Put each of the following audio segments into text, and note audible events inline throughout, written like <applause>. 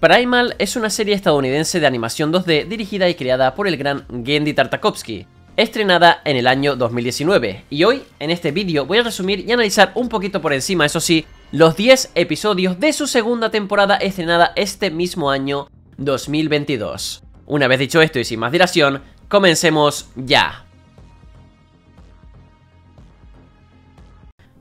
Primal es una serie estadounidense de animación 2D dirigida y creada por el gran Gendy Tartakovsky, estrenada en el año 2019. Y hoy, en este vídeo, voy a resumir y analizar un poquito por encima, eso sí, los 10 episodios de su segunda temporada estrenada este mismo año 2022. Una vez dicho esto y sin más dilación, comencemos ya.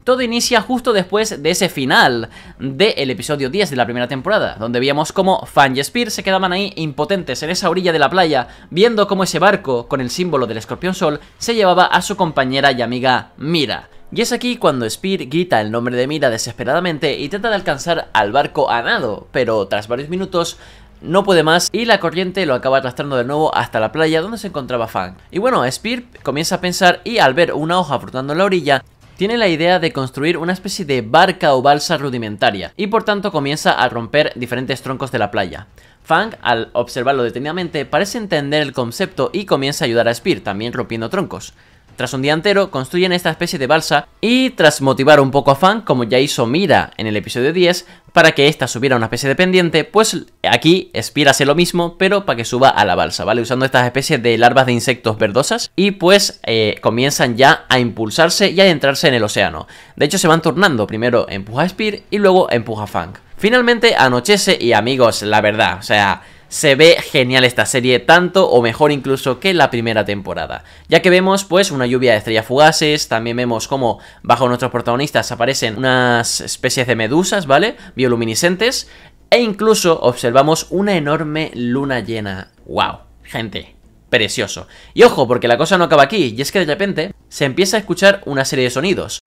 Todo inicia justo después de ese final del episodio 10 de la primera temporada, donde veíamos cómo Fan y Spear se quedaban ahí impotentes en esa orilla de la playa, viendo cómo ese barco, con el símbolo del escorpión sol, se llevaba a su compañera y amiga Mira. Y es aquí cuando Spear grita el nombre de Mira desesperadamente y trata de alcanzar al barco a nado, pero tras varios minutos no puede más y la corriente lo acaba arrastrando de nuevo hasta la playa donde se encontraba Fang. Y bueno, Spear comienza a pensar y al ver una hoja flotando en la orilla, tiene la idea de construir una especie de barca o balsa rudimentaria, y por tanto comienza a romper diferentes troncos de la playa. Fang, al observarlo detenidamente, parece entender el concepto y comienza a ayudar a Spear, también rompiendo troncos. Tras un día entero, construyen esta especie de balsa y tras motivar un poco a Fang como ya hizo Mira en el episodio 10, para que ésta subiera una especie de pendiente, pues aquí Spira hace lo mismo, pero para que suba a la balsa, ¿vale? Usando estas especies de larvas de insectos verdosas y pues eh, comienzan ya a impulsarse y a entrarse en el océano. De hecho se van turnando, primero empuja a Spear y luego empuja a Fang. Finalmente anochece y amigos, la verdad, o sea se ve genial esta serie, tanto o mejor incluso que la primera temporada, ya que vemos pues una lluvia de estrellas fugaces, también vemos como bajo nuestros protagonistas aparecen unas especies de medusas, ¿vale? Bioluminiscentes, e incluso observamos una enorme luna llena. ¡Wow! Gente, precioso. Y ojo, porque la cosa no acaba aquí, y es que de repente se empieza a escuchar una serie de sonidos.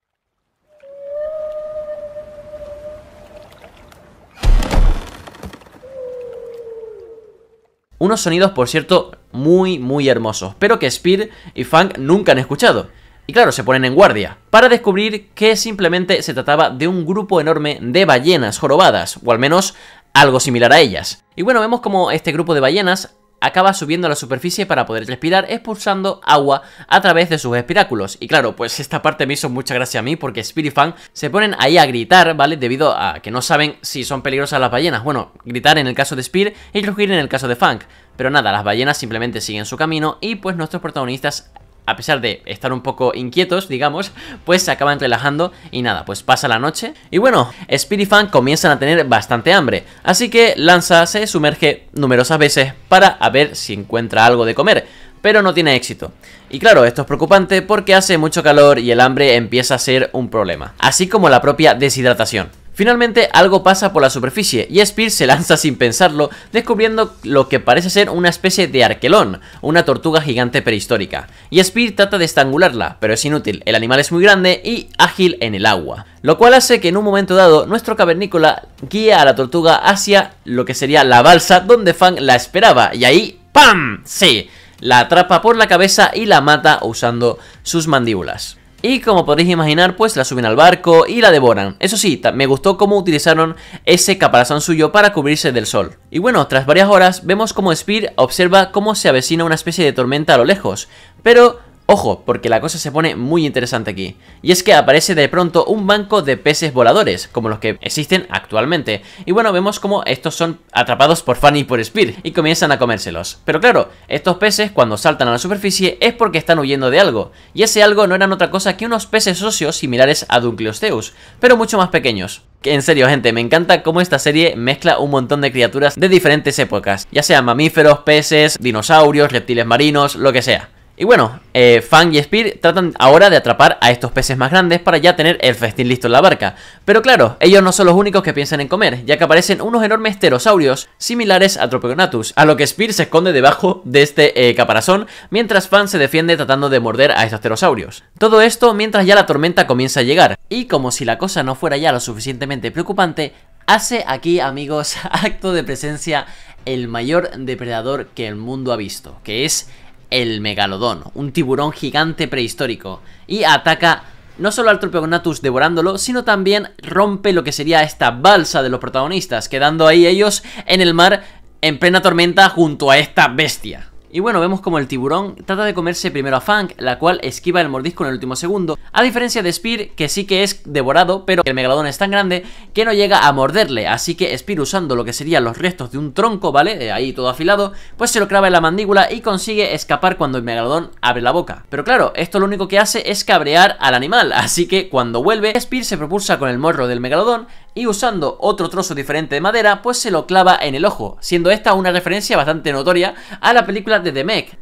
Unos sonidos, por cierto, muy, muy hermosos, pero que Spear y Funk nunca han escuchado. Y claro, se ponen en guardia, para descubrir que simplemente se trataba de un grupo enorme de ballenas jorobadas, o al menos algo similar a ellas. Y bueno, vemos como este grupo de ballenas acaba subiendo a la superficie para poder respirar, expulsando agua a través de sus espiráculos. Y claro, pues esta parte me hizo mucha gracia a mí porque Funk se ponen ahí a gritar, ¿vale? Debido a que no saben si son peligrosas las ballenas. Bueno, gritar en el caso de Spear y rugir en el caso de Funk. Pero nada, las ballenas simplemente siguen su camino y pues nuestros protagonistas a pesar de estar un poco inquietos, digamos, pues se acaban relajando y nada, pues pasa la noche. Y bueno, Spirit Fan comienzan a tener bastante hambre, así que Lanza se sumerge numerosas veces para ver si encuentra algo de comer, pero no tiene éxito. Y claro, esto es preocupante porque hace mucho calor y el hambre empieza a ser un problema, así como la propia deshidratación. Finalmente algo pasa por la superficie y Spear se lanza sin pensarlo, descubriendo lo que parece ser una especie de arquelón, una tortuga gigante prehistórica. Y Spear trata de estrangularla, pero es inútil, el animal es muy grande y ágil en el agua. Lo cual hace que en un momento dado nuestro cavernícola guía a la tortuga hacia lo que sería la balsa donde Fang la esperaba y ahí ¡pam! Sí, la atrapa por la cabeza y la mata usando sus mandíbulas. Y como podéis imaginar, pues la suben al barco y la devoran. Eso sí, me gustó cómo utilizaron ese caparazón suyo para cubrirse del sol. Y bueno, tras varias horas, vemos como Spear observa cómo se avecina una especie de tormenta a lo lejos. Pero Ojo, porque la cosa se pone muy interesante aquí. Y es que aparece de pronto un banco de peces voladores, como los que existen actualmente. Y bueno, vemos como estos son atrapados por Fanny y por Spear, y comienzan a comérselos. Pero claro, estos peces cuando saltan a la superficie es porque están huyendo de algo. Y ese algo no eran otra cosa que unos peces óseos similares a Dunkleosteus, pero mucho más pequeños. Que En serio, gente, me encanta cómo esta serie mezcla un montón de criaturas de diferentes épocas, ya sean mamíferos, peces, dinosaurios, reptiles marinos, lo que sea. Y bueno, eh, Fang y Spear tratan ahora de atrapar a estos peces más grandes para ya tener el festín listo en la barca. Pero claro, ellos no son los únicos que piensan en comer, ya que aparecen unos enormes pterosaurios similares a Tropeonatus, a lo que Spear se esconde debajo de este eh, caparazón, mientras Fang se defiende tratando de morder a estos pterosaurios. Todo esto mientras ya la tormenta comienza a llegar, y como si la cosa no fuera ya lo suficientemente preocupante, hace aquí, amigos, <laughs> acto de presencia el mayor depredador que el mundo ha visto, que es el megalodón, un tiburón gigante prehistórico, y ataca no solo al Tropeognatus devorándolo, sino también rompe lo que sería esta balsa de los protagonistas, quedando ahí ellos en el mar en plena tormenta junto a esta bestia. Y bueno, vemos como el tiburón trata de comerse primero a Fang, la cual esquiva el mordisco en el último segundo, a diferencia de Spear, que sí que es devorado, pero el megalodón es tan grande que no llega a morderle, así que Spear usando lo que serían los restos de un tronco, ¿vale? De eh, ahí todo afilado, pues se lo clava en la mandíbula y consigue escapar cuando el megalodón abre la boca. Pero claro, esto lo único que hace es cabrear al animal, así que cuando vuelve, Spear se propulsa con el morro del megalodón y usando otro trozo diferente de madera pues se lo clava en el ojo, siendo esta una referencia bastante notoria a la película de The Meg,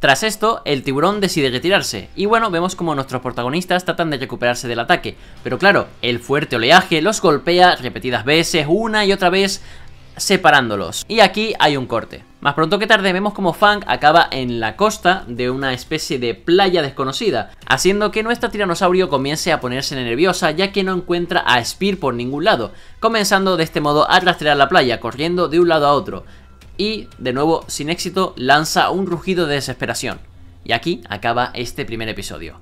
Tras esto, el tiburón decide retirarse, y bueno, vemos como nuestros protagonistas tratan de recuperarse del ataque, pero claro, el fuerte oleaje los golpea repetidas veces, una y otra vez, separándolos. Y aquí hay un corte. Más pronto que tarde vemos como Fang acaba en la costa de una especie de playa desconocida, haciendo que nuestra tiranosaurio comience a ponerse nerviosa ya que no encuentra a Spear por ningún lado, comenzando de este modo a rastrear la playa, corriendo de un lado a otro, y, de nuevo sin éxito, lanza un rugido de desesperación. Y aquí acaba este primer episodio.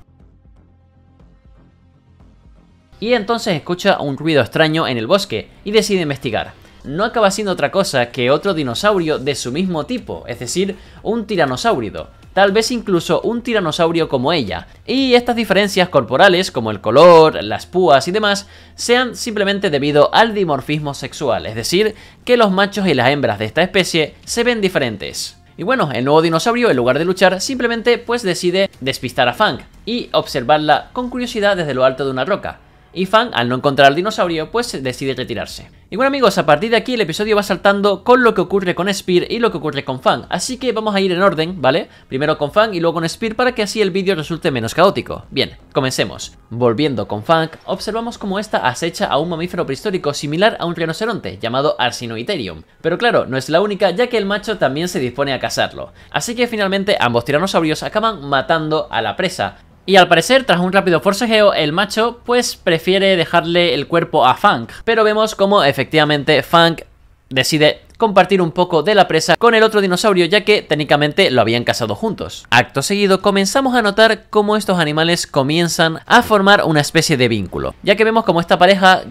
Y entonces escucha un ruido extraño en el bosque y decide investigar no acaba siendo otra cosa que otro dinosaurio de su mismo tipo, es decir, un tiranosaurido, tal vez incluso un tiranosaurio como ella, y estas diferencias corporales como el color, las púas y demás sean simplemente debido al dimorfismo sexual, es decir, que los machos y las hembras de esta especie se ven diferentes. Y bueno, el nuevo dinosaurio, en lugar de luchar, simplemente pues decide despistar a Fang y observarla con curiosidad desde lo alto de una roca, y Fang, al no encontrar al dinosaurio, pues decide retirarse. Y bueno amigos, a partir de aquí el episodio va saltando con lo que ocurre con Spear y lo que ocurre con Fang, así que vamos a ir en orden, ¿vale? Primero con Fang y luego con Spear para que así el vídeo resulte menos caótico. Bien, comencemos. Volviendo con Fang, observamos cómo esta acecha a un mamífero prehistórico similar a un rinoceronte, llamado Arsinoiterium. Pero claro, no es la única, ya que el macho también se dispone a cazarlo. Así que finalmente ambos tiranosaurios acaban matando a la presa, y al parecer, tras un rápido forcejeo, el macho pues prefiere dejarle el cuerpo a Funk. Pero vemos como efectivamente Funk decide compartir un poco de la presa con el otro dinosaurio ya que técnicamente lo habían cazado juntos. Acto seguido comenzamos a notar cómo estos animales comienzan a formar una especie de vínculo, ya que vemos como esta pareja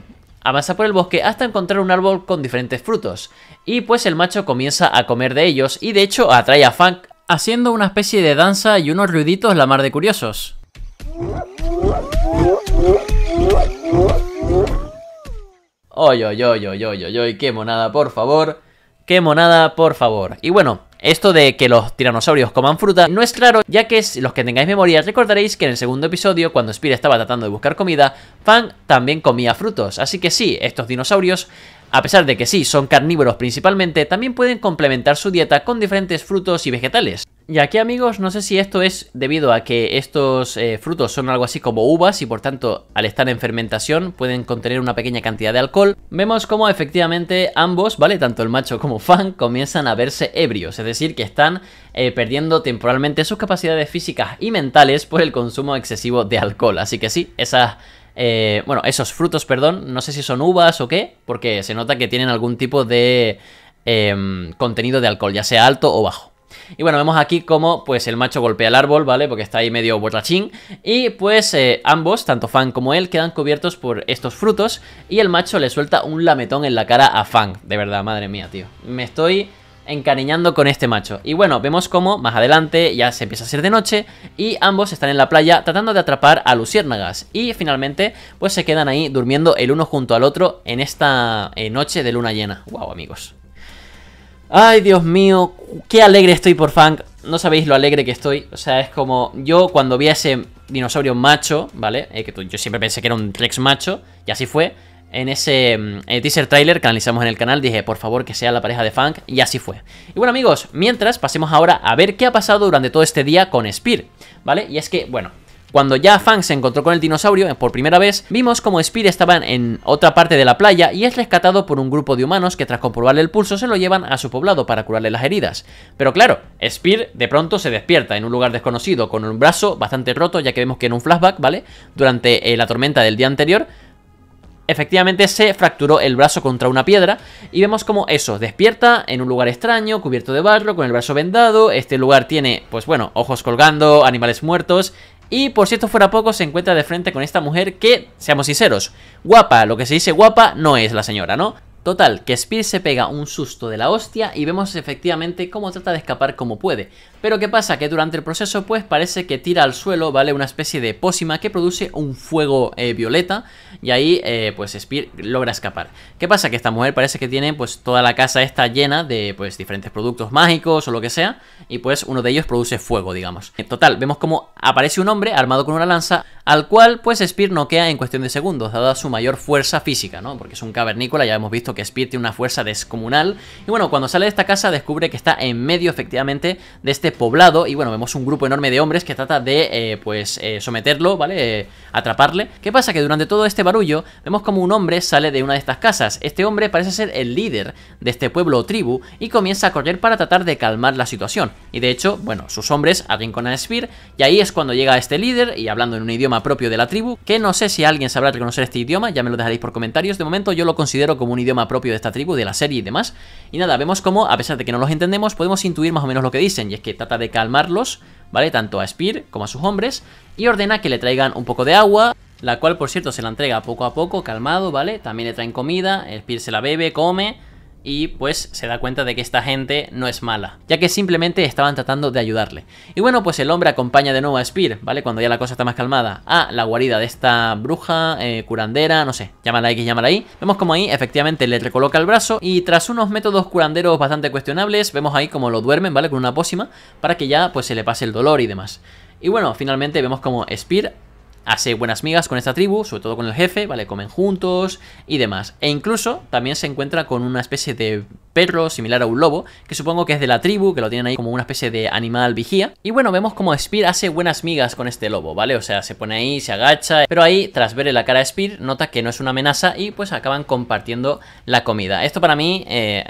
avanza por el bosque hasta encontrar un árbol con diferentes frutos, y pues el macho comienza a comer de ellos y de hecho atrae a Funk haciendo una especie de danza y unos ruiditos la mar de curiosos. Oy, oy, oy, oy, oy, oy, qué monada, por favor. Qué monada, por favor. Y bueno, esto de que los tiranosaurios coman fruta no es claro, ya que los que tengáis memoria recordaréis que en el segundo episodio, cuando Spira estaba tratando de buscar comida, Fang también comía frutos. Así que sí, estos dinosaurios, a pesar de que sí, son carnívoros principalmente, también pueden complementar su dieta con diferentes frutos y vegetales. Y aquí amigos, no sé si esto es debido a que estos eh, frutos son algo así como uvas y por tanto al estar en fermentación pueden contener una pequeña cantidad de alcohol. Vemos como efectivamente ambos, ¿vale? Tanto el macho como Fan comienzan a verse ebrios, es decir, que están eh, perdiendo temporalmente sus capacidades físicas y mentales por el consumo excesivo de alcohol. Así que sí, esas... Eh, bueno, esos frutos, perdón, no sé si son uvas o qué, porque se nota que tienen algún tipo de em, contenido de alcohol, ya sea alto o bajo. Y bueno, vemos aquí cómo pues el macho golpea el árbol, ¿vale? Porque está ahí medio borrachín. Y pues eh, ambos, tanto Fang como él, quedan cubiertos por estos frutos. Y el macho le suelta un lametón en la cara a Fang. De verdad, madre mía, tío. Me estoy encariñando con este macho. Y bueno, vemos cómo más adelante ya se empieza a ser de noche y ambos están en la playa tratando de atrapar a luciérnagas y finalmente pues se quedan ahí durmiendo el uno junto al otro en esta eh, noche de luna llena. Wow, amigos. Ay, Dios mío, qué alegre estoy por Fang. No sabéis lo alegre que estoy. O sea, es como yo cuando vi a ese dinosaurio macho, ¿vale? Eh, que yo siempre pensé que era un Rex macho, y así fue. En ese mm, eh, teaser trailer que analizamos en el canal dije, por favor, que sea la pareja de Funk, y así fue. Y bueno, amigos, mientras, pasemos ahora a ver qué ha pasado durante todo este día con Spear, ¿vale? Y es que, bueno, cuando ya Fang se encontró con el dinosaurio eh, por primera vez, vimos como Spear estaba en otra parte de la playa y es rescatado por un grupo de humanos que tras comprobarle el pulso se lo llevan a su poblado para curarle las heridas. Pero claro, Spear de pronto se despierta en un lugar desconocido con un brazo bastante roto, ya que vemos que en un flashback, ¿vale? Durante eh, la tormenta del día anterior, efectivamente se fracturó el brazo contra una piedra y vemos como eso, despierta en un lugar extraño, cubierto de barro, con el brazo vendado, este lugar tiene, pues bueno, ojos colgando, animales muertos y por si esto fuera poco, se encuentra de frente con esta mujer que, seamos sinceros, guapa, lo que se dice guapa no es la señora, ¿no? Total, que Spear se pega un susto de la hostia y vemos efectivamente cómo trata de escapar como puede. Pero ¿qué pasa? Que durante el proceso pues parece que tira al suelo, ¿vale? Una especie de pócima que produce un fuego eh, violeta y ahí eh, pues Spear logra escapar. ¿Qué pasa? Que esta mujer parece que tiene pues toda la casa está llena de pues diferentes productos mágicos o lo que sea y pues uno de ellos produce fuego, digamos. Eh, total, vemos cómo aparece un hombre armado con una lanza al cual pues Spear noquea en cuestión de segundos, dada su mayor fuerza física, ¿no? Porque es un cavernícola, ya hemos visto que Speed tiene una fuerza descomunal. Y bueno, cuando sale de esta casa descubre que está en medio efectivamente de este poblado y bueno, vemos un grupo enorme de hombres que trata de eh, pues eh, someterlo, ¿vale? Eh, atraparle. ¿Qué pasa? Que durante todo este barullo vemos como un hombre sale de una de estas casas. Este hombre parece ser el líder de este pueblo o tribu y comienza a correr para tratar de calmar la situación. Y de hecho, bueno, sus hombres con a Spear y ahí es cuando llega este líder y hablando en un idioma propio de la tribu, que no sé si alguien sabrá reconocer este idioma, ya me lo dejaréis por comentarios. De momento yo lo considero como un idioma propio de esta tribu, de la serie y demás. Y nada, vemos cómo, a pesar de que no los entendemos, podemos intuir más o menos lo que dicen, y es que trata de calmarlos, ¿vale? Tanto a Spear como a sus hombres, y ordena que le traigan un poco de agua, la cual, por cierto, se la entrega poco a poco, calmado, ¿vale? También le traen comida, Spear se la bebe, come, y pues se da cuenta de que esta gente no es mala, ya que simplemente estaban tratando de ayudarle. Y bueno, pues el hombre acompaña de nuevo a Spear, ¿vale? Cuando ya la cosa está más calmada, a la guarida de esta bruja, eh, curandera, no sé, llámala X, llámala ahí Vemos como ahí efectivamente le recoloca el brazo y tras unos métodos curanderos bastante cuestionables, vemos ahí como lo duermen, ¿vale? Con una pócima para que ya pues se le pase el dolor y demás. Y bueno, finalmente vemos como Spear hace buenas migas con esta tribu, sobre todo con el jefe, ¿vale? Comen juntos y demás. E incluso también se encuentra con una especie de perro similar a un lobo, que supongo que es de la tribu, que lo tienen ahí como una especie de animal vigía. Y bueno, vemos como Spear hace buenas migas con este lobo, ¿vale? O sea, se pone ahí, se agacha, pero ahí, tras verle la cara a Spear, nota que no es una amenaza y pues acaban compartiendo la comida. Esto para mí... Eh,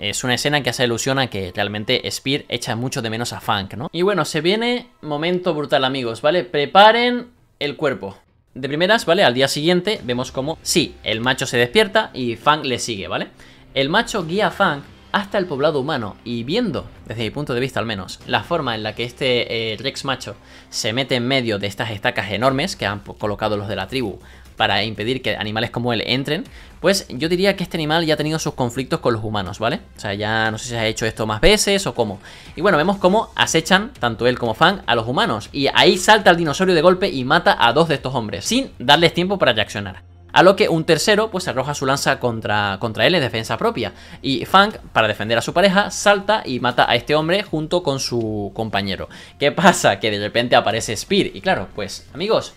es una escena que hace ilusión a que realmente Spear echa mucho de menos a Funk, ¿no? Y bueno, se viene momento brutal, amigos, ¿vale? Preparen el cuerpo. De primeras, ¿vale? Al día siguiente vemos como, sí, el macho se despierta y Fang le sigue, ¿vale? El macho guía a Fang hasta el poblado humano y viendo, desde mi punto de vista al menos, la forma en la que este eh, Rex macho se mete en medio de estas estacas enormes que han colocado los de la tribu para impedir que animales como él entren, pues yo diría que este animal ya ha tenido sus conflictos con los humanos, ¿vale? O sea, ya no sé si se ha hecho esto más veces o cómo. Y bueno, vemos cómo acechan, tanto él como Fang, a los humanos. Y ahí salta el dinosaurio de golpe y mata a dos de estos hombres, sin darles tiempo para reaccionar. A lo que un tercero pues arroja su lanza contra, contra él en defensa propia. Y Fang, para defender a su pareja, salta y mata a este hombre junto con su compañero. ¿Qué pasa? Que de repente aparece Spear. Y claro, pues amigos,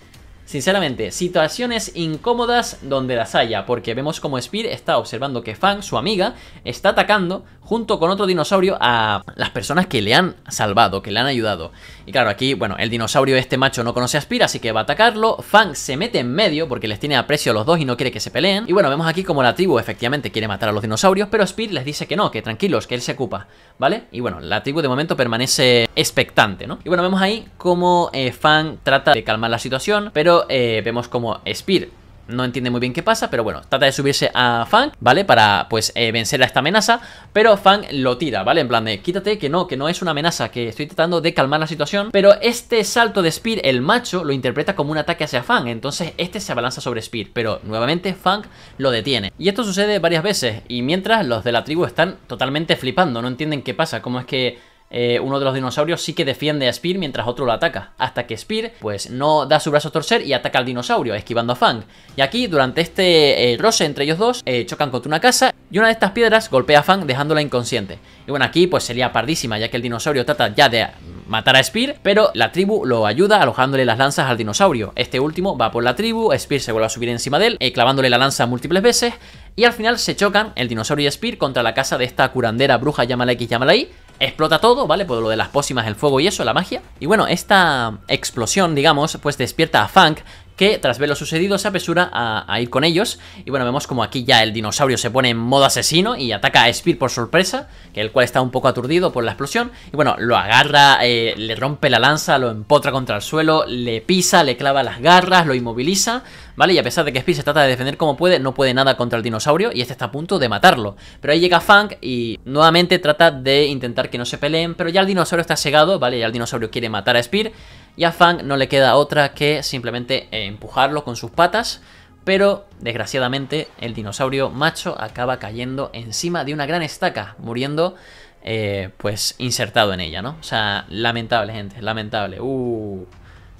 Sinceramente, situaciones incómodas donde las haya, porque vemos como Spear está observando que Fang, su amiga, está atacando junto con otro dinosaurio a las personas que le han salvado, que le han ayudado. Y claro, aquí, bueno, el dinosaurio este macho no conoce a Spear, así que va a atacarlo. Fang se mete en medio porque les tiene aprecio a los dos y no quiere que se peleen. Y bueno, vemos aquí como la tribu efectivamente quiere matar a los dinosaurios, pero Spear les dice que no, que tranquilos, que él se ocupa, ¿vale? Y bueno, la tribu de momento permanece expectante, ¿no? Y bueno, vemos ahí como eh, Fang trata de calmar la situación, pero eh, vemos como Spear no entiende muy bien qué pasa, pero bueno, trata de subirse a Fang, ¿vale? Para, pues, eh, vencer a esta amenaza, pero Fang lo tira, ¿vale? En plan de, quítate, que no, que no es una amenaza, que estoy tratando de calmar la situación, pero este salto de Spear, el macho, lo interpreta como un ataque hacia Fang, entonces este se abalanza sobre Spear, pero nuevamente Fang lo detiene. Y esto sucede varias veces, y mientras los de la tribu están totalmente flipando, no entienden qué pasa, como es que eh, uno de los dinosaurios sí que defiende a Spear mientras otro lo ataca, hasta que Spear pues no da su brazo a torcer y ataca al dinosaurio, esquivando a Fang. Y aquí, durante este eh, roce entre ellos dos, eh, chocan contra una casa y una de estas piedras golpea a Fang dejándola inconsciente. Y bueno, aquí pues sería pardísima, ya que el dinosaurio trata ya de matar a Spear, pero la tribu lo ayuda alojándole las lanzas al dinosaurio. Este último va por la tribu, Spear se vuelve a subir encima de él, clavándole la lanza múltiples veces, y al final se chocan el dinosaurio y Spear contra la casa de esta curandera bruja llámala X llamala Y, explota todo, ¿vale? Por lo de las pócimas, el fuego y eso, la magia. Y bueno, esta explosión, digamos, pues despierta a Funk, que tras ver lo sucedido se apresura a, ir con ellos. Y bueno, vemos como aquí ya el dinosaurio se pone en modo asesino y ataca a Spear por sorpresa, que el cual está un poco aturdido por la explosión. Y bueno, lo agarra, eh, le rompe la lanza, lo empotra contra el suelo, le pisa, le clava las garras, lo inmoviliza, ¿vale? Y a pesar de que Spear se trata de defender como puede, no puede nada contra el dinosaurio y este está a punto de matarlo. Pero ahí llega Funk y nuevamente trata de intentar que no se peleen, pero ya el dinosaurio está cegado, ¿vale? Ya el dinosaurio quiere matar a Spear y a Fang no le queda otra que simplemente eh, empujarlo con sus patas, pero desgraciadamente el dinosaurio macho acaba cayendo encima de una gran estaca, muriendo eh, pues insertado en ella, ¿no? O sea, lamentable gente, lamentable. Uh,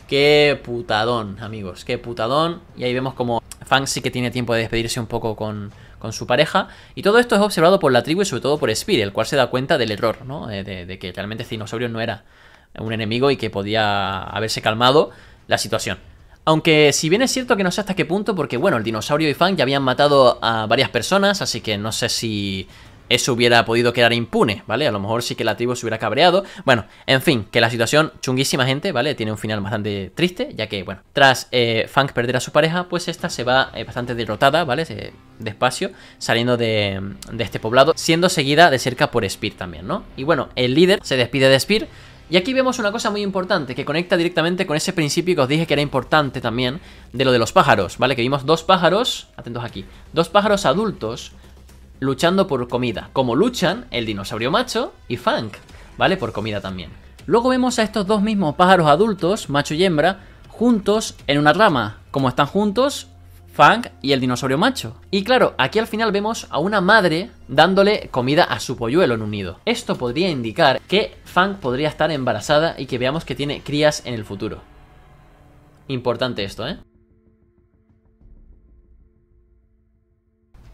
qué putadón, amigos, qué putadón. Y ahí vemos como Fang sí que tiene tiempo de despedirse un poco con, su pareja. Y todo esto es observado por la tribu y sobre todo por Speed, el cual se da cuenta del error, ¿no? De, de que realmente este dinosaurio no era un enemigo y que podía haberse calmado la situación. Aunque si bien es cierto que no sé hasta qué punto, porque bueno, el dinosaurio y Fang ya habían matado a varias personas, así que no sé si eso hubiera podido quedar impune, ¿vale? A lo mejor sí que la tribu se hubiera cabreado. Bueno, en fin, que la situación chunguísima, gente, ¿vale? Tiene un final bastante triste, ya que, bueno, tras eh, Fang perder a su pareja, pues esta se va eh, bastante derrotada, ¿vale? despacio, saliendo de, de, este poblado, siendo seguida de cerca por Spear también, ¿no? Y bueno, el líder se despide de Spear, y aquí vemos una cosa muy importante que conecta directamente con ese principio que os dije que era importante también de lo de los pájaros, ¿vale? Que vimos dos pájaros, atentos aquí, dos pájaros adultos luchando por comida, como luchan el dinosaurio macho y Funk, ¿vale? Por comida también. Luego vemos a estos dos mismos pájaros adultos, macho y hembra, juntos en una rama. Como están juntos, Funk y el dinosaurio macho. Y claro, aquí al final vemos a una madre dándole comida a su polluelo en un nido. Esto podría indicar que Fang podría estar embarazada y que veamos que tiene crías en el futuro. Importante esto, ¿eh?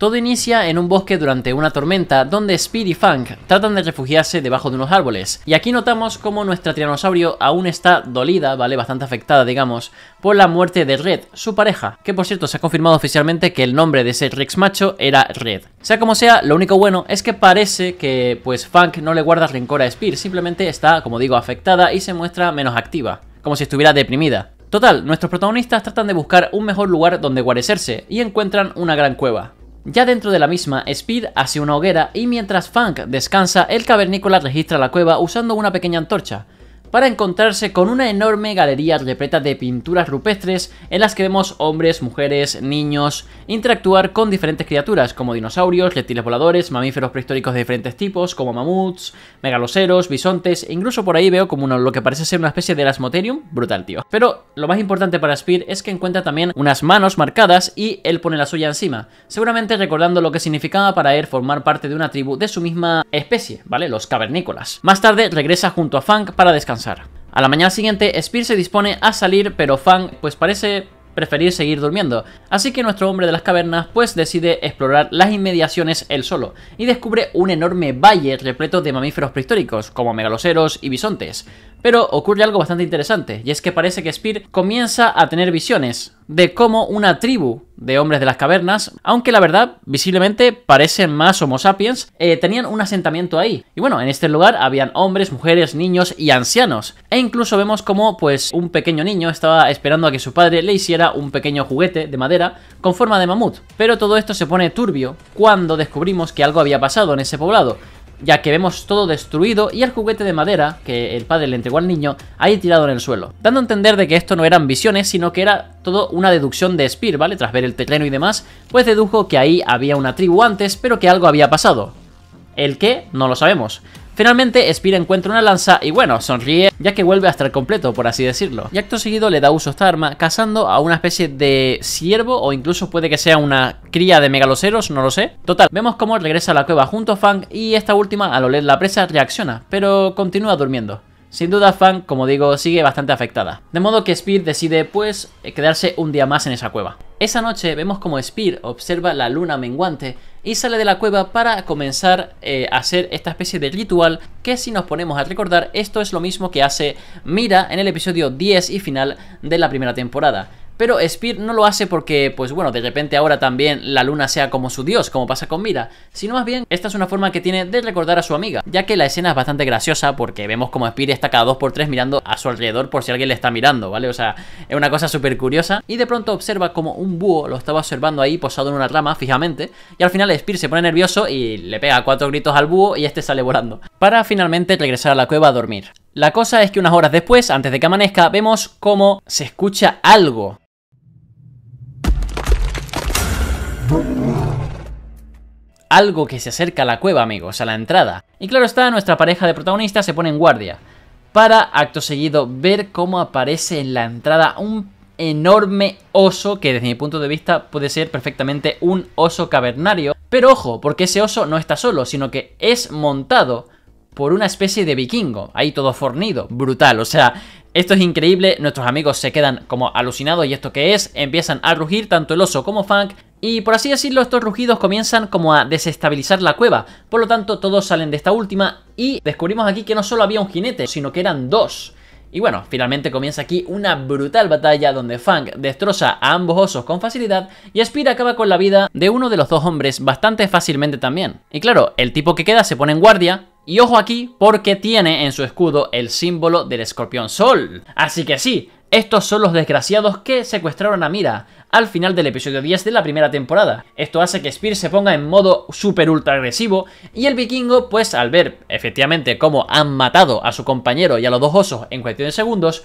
Todo inicia en un bosque durante una tormenta donde Spear y Funk tratan de refugiarse debajo de unos árboles. Y aquí notamos cómo nuestra tiranosaurio aún está dolida, ¿vale? Bastante afectada, digamos, por la muerte de Red, su pareja. Que por cierto, se ha confirmado oficialmente que el nombre de ese Rex macho era Red. Sea como sea, lo único bueno es que parece que pues Funk no le guarda rencor a Spear, simplemente está, como digo, afectada y se muestra menos activa, como si estuviera deprimida. Total, nuestros protagonistas tratan de buscar un mejor lugar donde guarecerse y encuentran una gran cueva. Ya dentro de la misma, Speed hace una hoguera y mientras Funk descansa, el cavernícola registra la cueva usando una pequeña antorcha para encontrarse con una enorme galería repleta de pinturas rupestres en las que vemos hombres, mujeres, niños interactuar con diferentes criaturas como dinosaurios, reptiles voladores, mamíferos prehistóricos de diferentes tipos como mamuts, megaloceros, bisontes, e incluso por ahí veo como uno, lo que parece ser una especie de lasmoterium brutal tío. Pero lo más importante para Spear es que encuentra también unas manos marcadas y él pone la suya encima, seguramente recordando lo que significaba para él formar parte de una tribu de su misma especie, ¿vale? Los cavernícolas. Más tarde regresa junto a Funk para descansar a la mañana siguiente, Spear se dispone a salir, pero Fang pues parece preferir seguir durmiendo, así que nuestro hombre de las cavernas pues decide explorar las inmediaciones él solo, y descubre un enorme valle repleto de mamíferos prehistóricos, como megaloceros y bisontes. Pero ocurre algo bastante interesante, y es que parece que Spear comienza a tener visiones de cómo una tribu de hombres de las cavernas, aunque la verdad, visiblemente parecen más Homo sapiens, eh, tenían un asentamiento ahí. Y bueno, en este lugar habían hombres, mujeres, niños y ancianos. E incluso vemos como, pues, un pequeño niño estaba esperando a que su padre le hiciera un pequeño juguete de madera con forma de mamut. Pero todo esto se pone turbio cuando descubrimos que algo había pasado en ese poblado, ya que vemos todo destruido y el juguete de madera que el padre le entregó al niño ahí tirado en el suelo, dando a entender de que esto no eran visiones, sino que era todo una deducción de Spear, ¿vale? Tras ver el terreno y demás, pues dedujo que ahí había una tribu antes, pero que algo había pasado. El qué no lo sabemos, Finalmente, Spear encuentra una lanza y bueno, sonríe ya que vuelve a estar completo, por así decirlo. Y acto seguido le da uso esta arma, cazando a una especie de ciervo o incluso puede que sea una cría de megaloceros, no lo sé. Total, vemos cómo regresa a la cueva junto a Fang y esta última al oler la presa reacciona, pero continúa durmiendo. Sin duda, Fan como digo, sigue bastante afectada. De modo que Spear decide, pues, eh, quedarse un día más en esa cueva. Esa noche vemos como Spear observa la luna menguante y sale de la cueva para comenzar eh, a hacer esta especie de ritual que si nos ponemos a recordar, esto es lo mismo que hace Mira en el episodio 10 y final de la primera temporada. Pero Spear no lo hace porque, pues bueno, de repente ahora también la luna sea como su dios, como pasa con Mira, sino más bien esta es una forma que tiene de recordar a su amiga, ya que la escena es bastante graciosa porque vemos como Spear está cada 2x3 mirando a su alrededor por si alguien le está mirando, ¿vale? O sea, es una cosa súper curiosa y de pronto observa como un búho lo estaba observando ahí posado en una rama fijamente y al final Spear se pone nervioso y le pega cuatro gritos al búho y este sale volando, para finalmente regresar a la cueva a dormir. La cosa es que unas horas después, antes de que amanezca, vemos cómo se escucha algo. Algo que se acerca a la cueva, amigos, a la entrada. Y claro está, nuestra pareja de protagonistas se pone en guardia. Para, acto seguido, ver cómo aparece en la entrada un enorme oso que desde mi punto de vista puede ser perfectamente un oso cavernario. Pero ojo, porque ese oso no está solo, sino que es montado por una especie de vikingo, ahí todo fornido, brutal, o sea, esto es increíble, nuestros amigos se quedan como alucinados y esto que es, empiezan a rugir tanto el oso como Funk y por así decirlo estos rugidos comienzan como a desestabilizar la cueva, por lo tanto todos salen de esta última y descubrimos aquí que no solo había un jinete, sino que eran dos. Y bueno, finalmente comienza aquí una brutal batalla donde Fang destroza a ambos osos con facilidad y Aspira acaba con la vida de uno de los dos hombres bastante fácilmente también. Y claro, el tipo que queda se pone en guardia, y ojo aquí porque tiene en su escudo el símbolo del escorpión sol. Así que sí, estos son los desgraciados que secuestraron a Mira al final del episodio 10 de la primera temporada. Esto hace que Spear se ponga en modo super ultra agresivo y el vikingo pues al ver efectivamente cómo han matado a su compañero y a los dos osos en cuestión de segundos,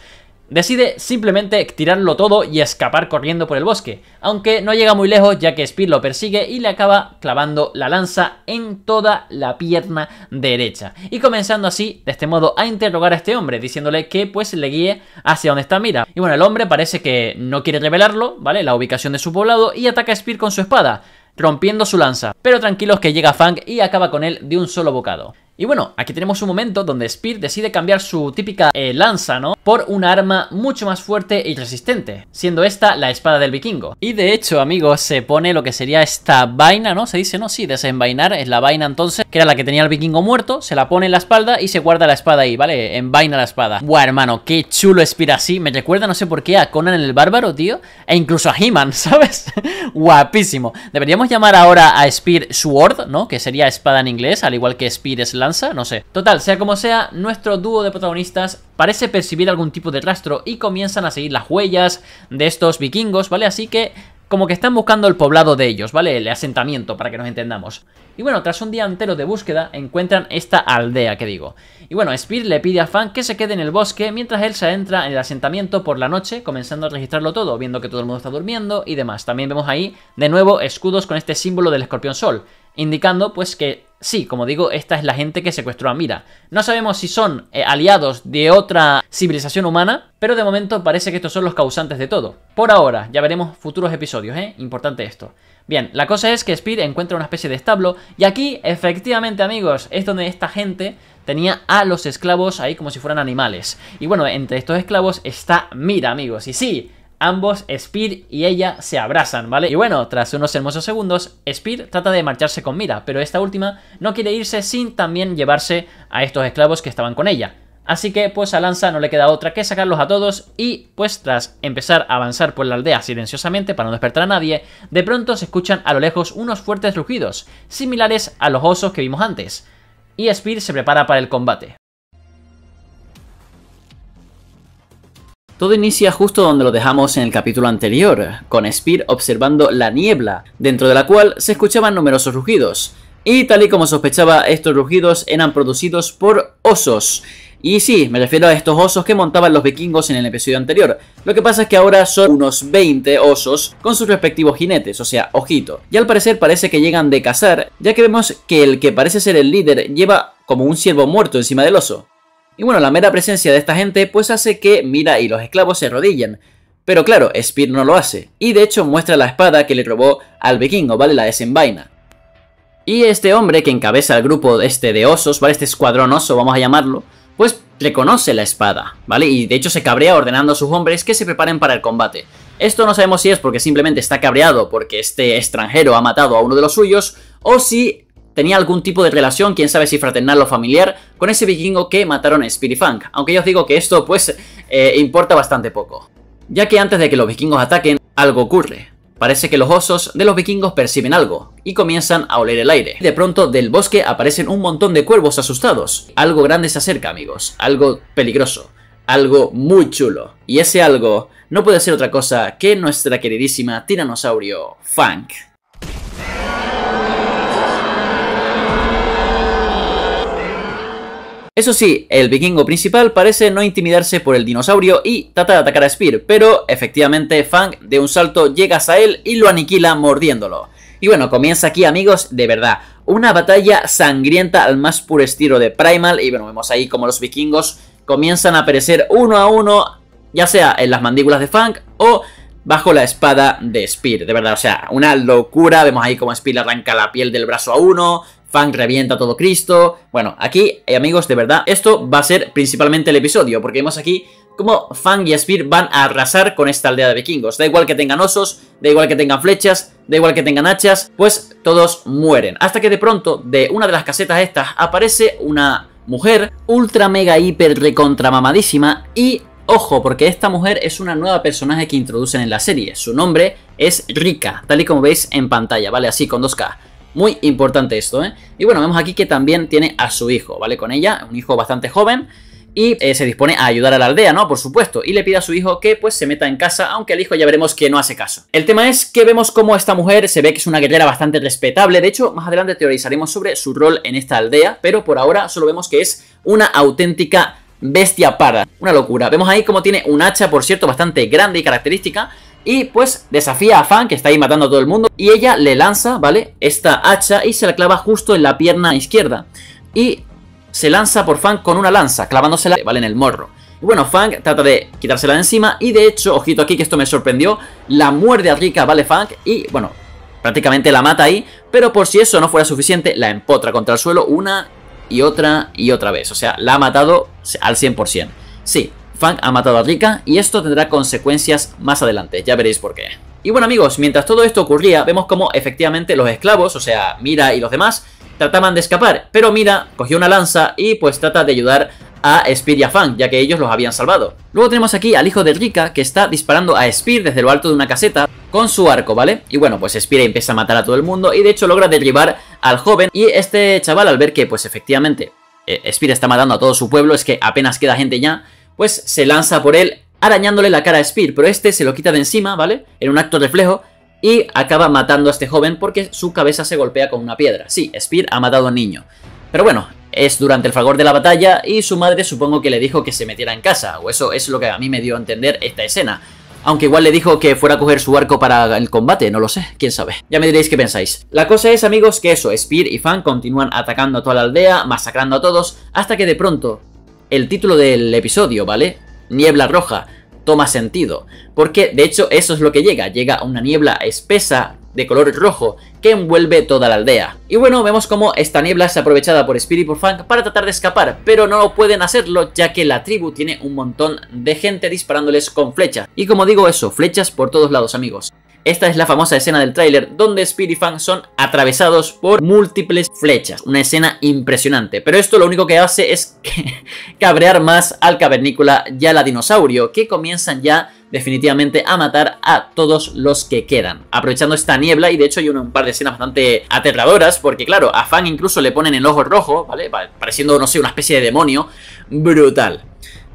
Decide simplemente tirarlo todo y escapar corriendo por el bosque, aunque no llega muy lejos ya que Spear lo persigue y le acaba clavando la lanza en toda la pierna derecha. Y comenzando así, de este modo, a interrogar a este hombre, diciéndole que pues le guíe hacia donde está Mira. Y bueno, el hombre parece que no quiere revelarlo, ¿vale? La ubicación de su poblado y ataca a Spear con su espada, rompiendo su lanza. Pero tranquilos que llega Fang y acaba con él de un solo bocado. Y bueno, aquí tenemos un momento donde Spear decide cambiar su típica eh, lanza, ¿no? Por una arma mucho más fuerte y resistente, siendo esta la espada del vikingo. Y de hecho, amigos, se pone lo que sería esta vaina, ¿no? Se dice, no, sí, desenvainar, es la vaina entonces, que era la que tenía el vikingo muerto, se la pone en la espalda y se guarda la espada ahí, ¿vale? Envaina la espada. Buah, hermano, qué chulo Spear así, me recuerda, no sé por qué, a Conan el Bárbaro, tío, e incluso a He-Man, <laughs> ¿sabes? Guapísimo. Deberíamos llamar ahora a Spear Sword, ¿no? Que sería espada en inglés, al igual que Spear es no sé. Total, sea como sea, nuestro dúo de protagonistas parece percibir algún tipo de rastro y comienzan a seguir las huellas de estos vikingos, ¿vale? Así que como que están buscando el poblado de ellos, ¿vale? El asentamiento, para que nos entendamos. Y bueno, tras un día entero de búsqueda, encuentran esta aldea, que digo. Y bueno, Spear le pide a Fan que se quede en el bosque mientras él se entra en el asentamiento por la noche, comenzando a registrarlo todo, viendo que todo el mundo está durmiendo y demás. También vemos ahí, de nuevo, escudos con este símbolo del escorpión sol, indicando pues que Sí, como digo, esta es la gente que secuestró a Mira. No sabemos si son eh, aliados de otra civilización humana, pero de momento parece que estos son los causantes de todo. Por ahora, ya veremos futuros episodios, ¿eh? Importante esto. Bien, la cosa es que Speed encuentra una especie de establo, y aquí, efectivamente, amigos, es donde esta gente tenía a los esclavos ahí como si fueran animales. Y bueno, entre estos esclavos está Mira, amigos, y sí, Ambos, Spear y ella, se abrazan, ¿vale? Y bueno, tras unos hermosos segundos, Spear trata de marcharse con Mira, pero esta última no quiere irse sin también llevarse a estos esclavos que estaban con ella. Así que pues a Lanza no le queda otra que sacarlos a todos y pues tras empezar a avanzar por la aldea silenciosamente para no despertar a nadie, de pronto se escuchan a lo lejos unos fuertes rugidos, similares a los osos que vimos antes. Y Spear se prepara para el combate. Todo inicia justo donde lo dejamos en el capítulo anterior, con Spear observando la niebla, dentro de la cual se escuchaban numerosos rugidos. Y tal y como sospechaba, estos rugidos eran producidos por osos. Y sí, me refiero a estos osos que montaban los vikingos en el episodio anterior. Lo que pasa es que ahora son unos 20 osos con sus respectivos jinetes, o sea, ojito. Y al parecer parece que llegan de cazar, ya que vemos que el que parece ser el líder lleva como un ciervo muerto encima del oso. Y bueno, la mera presencia de esta gente pues hace que Mira y los esclavos se arrodillen. Pero claro, Spear no lo hace, y de hecho muestra la espada que le robó al vikingo, ¿vale? La desenvaina. Y este hombre que encabeza el grupo este de osos, ¿vale? Este escuadrón oso, vamos a llamarlo, pues reconoce la espada, ¿vale? Y de hecho se cabrea ordenando a sus hombres que se preparen para el combate. Esto no sabemos si es porque simplemente está cabreado porque este extranjero ha matado a uno de los suyos, o si tenía algún tipo de relación, quién sabe si fraternal o familiar, con ese vikingo que mataron a Speedy Funk, aunque yo os digo que esto pues eh, importa bastante poco. Ya que antes de que los vikingos ataquen, algo ocurre. Parece que los osos de los vikingos perciben algo y comienzan a oler el aire. De pronto del bosque aparecen un montón de cuervos asustados. Algo grande se acerca amigos, algo peligroso, algo muy chulo. Y ese algo no puede ser otra cosa que nuestra queridísima tiranosaurio Funk. Eso sí, el vikingo principal parece no intimidarse por el dinosaurio y trata de atacar a Spear, pero efectivamente Fang de un salto llega a él y lo aniquila mordiéndolo. Y bueno, comienza aquí amigos, de verdad, una batalla sangrienta al más puro estilo de Primal y bueno, vemos ahí como los vikingos comienzan a perecer uno a uno, ya sea en las mandíbulas de Fang o bajo la espada de Spear, de verdad, o sea, una locura, vemos ahí como Spear arranca la piel del brazo a uno, Fang revienta todo Cristo. Bueno, aquí, eh, amigos, de verdad, esto va a ser principalmente el episodio, porque vemos aquí como Fang y Spear van a arrasar con esta aldea de vikingos. Da igual que tengan osos, da igual que tengan flechas, da igual que tengan hachas, pues todos mueren. Hasta que de pronto, de una de las casetas estas, aparece una mujer ultra mega hiper recontramamadísima y Ojo, porque esta mujer es una nueva personaje que introducen en la serie. Su nombre es Rika, tal y como veis en pantalla, ¿vale? Así con 2K. Muy importante esto, ¿eh? Y bueno, vemos aquí que también tiene a su hijo, ¿vale? Con ella, un hijo bastante joven. Y eh, se dispone a ayudar a la aldea, ¿no? Por supuesto. Y le pide a su hijo que pues se meta en casa, aunque el hijo ya veremos que no hace caso. El tema es que vemos cómo esta mujer se ve que es una guerrera bastante respetable. De hecho, más adelante teorizaremos sobre su rol en esta aldea, pero por ahora solo vemos que es una auténtica bestia parda. Una locura. Vemos ahí cómo tiene un hacha, por cierto, bastante grande y característica y pues desafía a Fang que está ahí matando a todo el mundo. Y ella le lanza, ¿vale? Esta hacha y se la clava justo en la pierna izquierda. Y se lanza por Fang con una lanza, clavándosela, ¿vale? En el morro. Y bueno, Fang trata de quitársela de encima y de hecho, ojito aquí que esto me sorprendió, la muerde a Rika, ¿vale? Fang y bueno, prácticamente la mata ahí, pero por si eso no fuera suficiente, la empotra contra el suelo una y otra y otra vez. O sea, la ha matado al 100%. Sí, Fang ha matado a Rika y esto tendrá consecuencias más adelante, ya veréis por qué. Y bueno amigos, mientras todo esto ocurría, vemos como efectivamente los esclavos, o sea, Mira y los demás, trataban de escapar, pero Mira cogió una lanza y pues trata de ayudar a Spear y a Fang, ya que ellos los habían salvado. Luego tenemos aquí al hijo de Rika que está disparando a Spear desde lo alto de una caseta con su arco, ¿vale? Y bueno, pues Spear empieza a matar a todo el mundo y de hecho logra derribar al joven y este chaval al ver que pues efectivamente eh, Spear está matando a todo su pueblo, es que apenas queda gente ya, pues se lanza por él arañándole la cara a Spear, pero este se lo quita de encima, ¿vale? En un acto reflejo y acaba matando a este joven porque su cabeza se golpea con una piedra. Sí, Spear ha matado a un niño. Pero bueno, es durante el fragor de la batalla y su madre supongo que le dijo que se metiera en casa, o eso, es lo que a mí me dio a entender esta escena. Aunque igual le dijo que fuera a coger su arco para el combate, no lo sé, quién sabe. Ya me diréis qué pensáis. La cosa es, amigos, que eso, Spear y Fan continúan atacando a toda la aldea, masacrando a todos, hasta que de pronto el título del episodio, ¿vale? Niebla roja, toma sentido. Porque de hecho eso es lo que llega, llega una niebla espesa de color rojo que envuelve toda la aldea. Y bueno, vemos como esta niebla es aprovechada por Spirit por Funk para tratar de escapar, pero no pueden hacerlo ya que la tribu tiene un montón de gente disparándoles con flechas. Y como digo eso, flechas por todos lados amigos. Esta es la famosa escena del tráiler donde Speed y Fang son atravesados por múltiples flechas. Una escena impresionante. Pero esto lo único que hace es <laughs> cabrear más al cavernícola y al dinosaurio, que comienzan ya definitivamente a matar a todos los que quedan. Aprovechando esta niebla, y de hecho hay un par de escenas bastante aterradoras, porque claro, a Fang incluso le ponen el ojo rojo, ¿vale? Pareciendo, no sé, una especie de demonio. Brutal.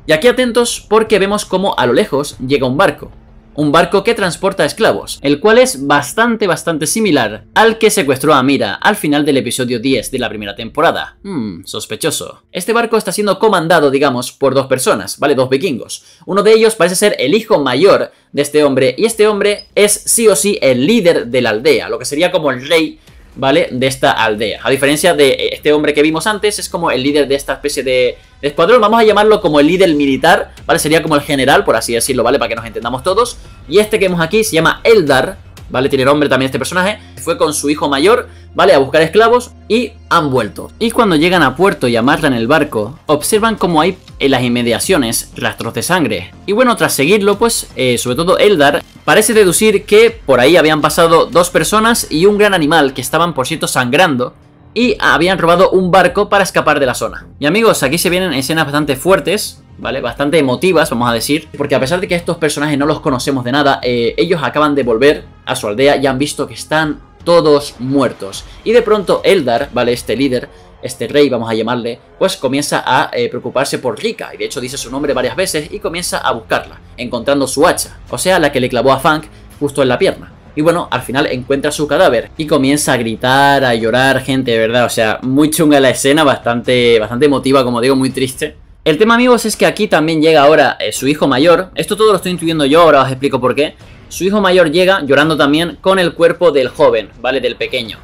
Y aquí atentos porque vemos como a lo lejos llega un barco un barco que transporta esclavos, el cual es bastante bastante similar al que secuestró a Mira al final del episodio 10 de la primera temporada. Hmm, sospechoso. Este barco está siendo comandado, digamos, por dos personas, ¿vale? Dos vikingos. Uno de ellos parece ser el hijo mayor de este hombre y este hombre es sí o sí el líder de la aldea, lo que sería como el rey ¿vale? De esta aldea. A diferencia de este hombre que vimos antes, es como el líder de esta especie de, escuadrón. Vamos a llamarlo como el líder militar, ¿vale? Sería como el general, por así decirlo, ¿vale? Para que nos entendamos todos. Y este que vemos aquí se llama Eldar, ¿vale? Tiene hombre también este personaje. Fue con su hijo mayor, ¿vale? A buscar esclavos y han vuelto. Y cuando llegan a puerto y amarran el barco, observan cómo hay en eh, las inmediaciones rastros de sangre. Y bueno, tras seguirlo, pues, eh, sobre todo Eldar, parece deducir que por ahí habían pasado dos personas y un gran animal que estaban, por cierto, sangrando y habían robado un barco para escapar de la zona. Y amigos, aquí se vienen escenas bastante fuertes, ¿vale? Bastante emotivas, vamos a decir, porque a pesar de que estos personajes no los conocemos de nada, eh, ellos acaban de volver a su aldea y han visto que están todos muertos. Y de pronto Eldar, ¿vale? Este líder, este rey, vamos a llamarle, pues comienza a eh, preocuparse por Rika, y de hecho dice su nombre varias veces y comienza a buscarla, encontrando su hacha, o sea, la que le clavó a Funk justo en la pierna. Y bueno, al final encuentra su cadáver y comienza a gritar, a llorar, gente, de verdad. O sea, muy chunga la escena, bastante, bastante emotiva, como digo, muy triste. El tema, amigos, es que aquí también llega ahora eh, su hijo mayor. Esto todo lo estoy intuyendo yo, ahora os explico por qué. Su hijo mayor llega llorando también con el cuerpo del joven, ¿vale? Del pequeño.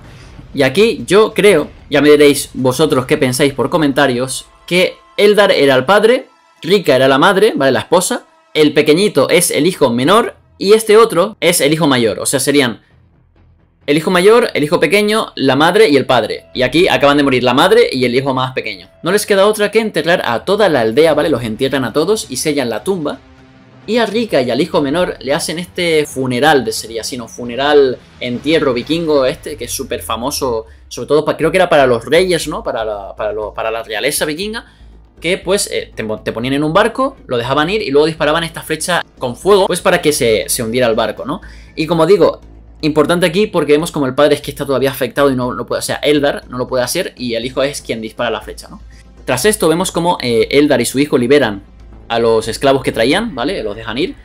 Y aquí yo creo, ya me diréis vosotros qué pensáis por comentarios, que Eldar era el padre, Rika era la madre, ¿vale? La esposa, el pequeñito es el hijo menor y este otro es el hijo mayor, o sea, serían el hijo mayor, el hijo pequeño, la madre y el padre. Y aquí acaban de morir la madre y el hijo más pequeño. No les queda otra que enterrar a toda la aldea, ¿vale? Los entierran a todos y sellan la tumba. Y a Rika y al hijo menor le hacen este funeral de sería, sino funeral entierro vikingo este, que es súper famoso, sobre todo creo que era para los reyes, ¿no? Para para la realeza vikinga que pues eh, te, ponían en un barco, lo dejaban ir y luego disparaban esta flecha con fuego, pues para que se, hundiera el barco, ¿no? Y como digo, Importante aquí porque vemos como el padre es que está todavía afectado y no lo puede, o sea, Eldar no lo puede hacer y el hijo es quien dispara la flecha, ¿no? Tras esto vemos como eh, Eldar y su hijo liberan a los esclavos que traían, ¿vale? Los dejan ir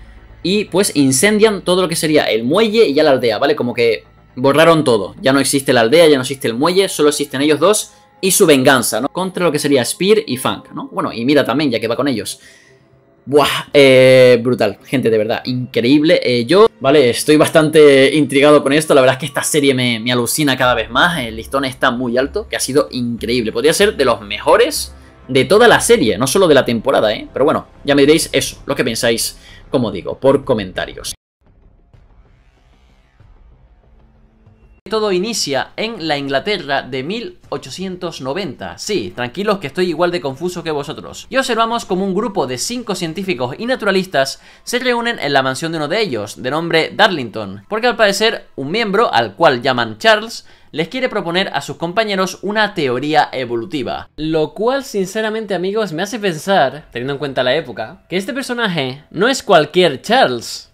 y pues incendian todo lo que sería el muelle y ya la aldea, ¿vale? Como que borraron todo, ya no existe la aldea, ya no existe el muelle, solo existen ellos dos y su venganza, ¿no? Contra lo que sería Spear y Funk, ¿no? Bueno, y Mira también, ya que va con ellos. Buah, eh, brutal, gente, de verdad, increíble. Eh, yo, vale, estoy bastante intrigado con esto. La verdad es que esta serie me, me, alucina cada vez más. El listón está muy alto, que ha sido increíble. Podría ser de los mejores de toda la serie, no solo de la temporada, ¿eh? Pero bueno, ya me diréis eso, lo que pensáis, como digo, por comentarios. todo inicia en la Inglaterra de 1890. Sí, tranquilos que estoy igual de confuso que vosotros. Y observamos como un grupo de cinco científicos y naturalistas se reúnen en la mansión de uno de ellos, de nombre Darlington, porque al parecer un miembro, al cual llaman Charles, les quiere proponer a sus compañeros una teoría evolutiva. Lo cual, sinceramente amigos, me hace pensar, teniendo en cuenta la época, que este personaje no es cualquier Charles,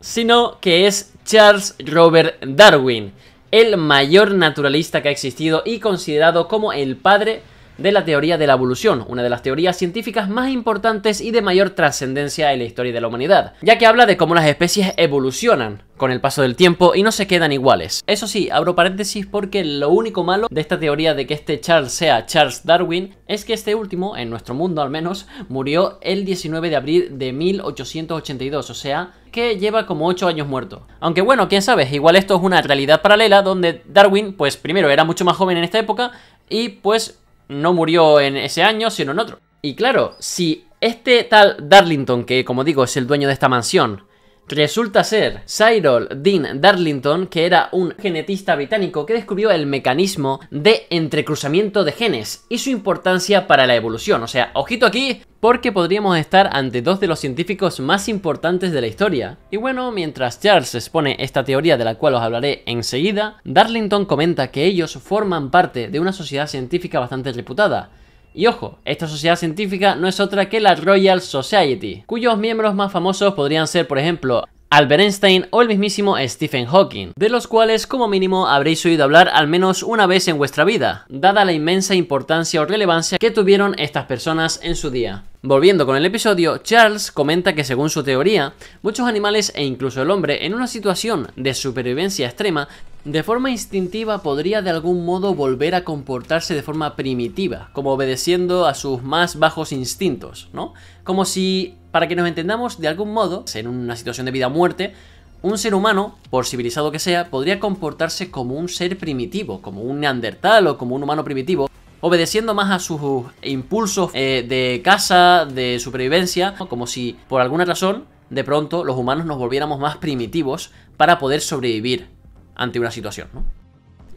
sino que es Charles Robert Darwin, el mayor naturalista que ha existido y considerado como el padre de la teoría de la evolución, una de las teorías científicas más importantes y de mayor trascendencia en la historia de la humanidad, ya que habla de cómo las especies evolucionan con el paso del tiempo y no se quedan iguales. Eso sí, abro paréntesis porque lo único malo de esta teoría de que este Charles sea Charles Darwin es que este último, en nuestro mundo al menos, murió el 19 de abril de 1882, o sea, que lleva como 8 años muerto. Aunque bueno, quién sabe, igual esto es una realidad paralela donde Darwin, pues primero era mucho más joven en esta época y pues no murió en ese año, sino en otro. Y claro, si este tal Darlington, que como digo es el dueño de esta mansión, Resulta ser Cyril Dean Darlington, que era un genetista británico que descubrió el mecanismo de entrecruzamiento de genes y su importancia para la evolución. O sea, ojito aquí, porque podríamos estar ante dos de los científicos más importantes de la historia. Y bueno, mientras Charles expone esta teoría de la cual os hablaré enseguida, Darlington comenta que ellos forman parte de una sociedad científica bastante reputada, y ojo, esta sociedad científica no es otra que la Royal Society, cuyos miembros más famosos podrían ser, por ejemplo, Albert Einstein o el mismísimo Stephen Hawking, de los cuales como mínimo habréis oído hablar al menos una vez en vuestra vida, dada la inmensa importancia o relevancia que tuvieron estas personas en su día. Volviendo con el episodio, Charles comenta que según su teoría, muchos animales e incluso el hombre en una situación de supervivencia extrema de forma instintiva podría de algún modo volver a comportarse de forma primitiva, como obedeciendo a sus más bajos instintos, ¿no? Como si, para que nos entendamos, de algún modo, en una situación de vida o muerte, un ser humano, por civilizado que sea, podría comportarse como un ser primitivo, como un neandertal o como un humano primitivo, obedeciendo más a sus impulsos eh, de caza, de supervivencia, como si por alguna razón de pronto los humanos nos volviéramos más primitivos para poder sobrevivir ante una situación,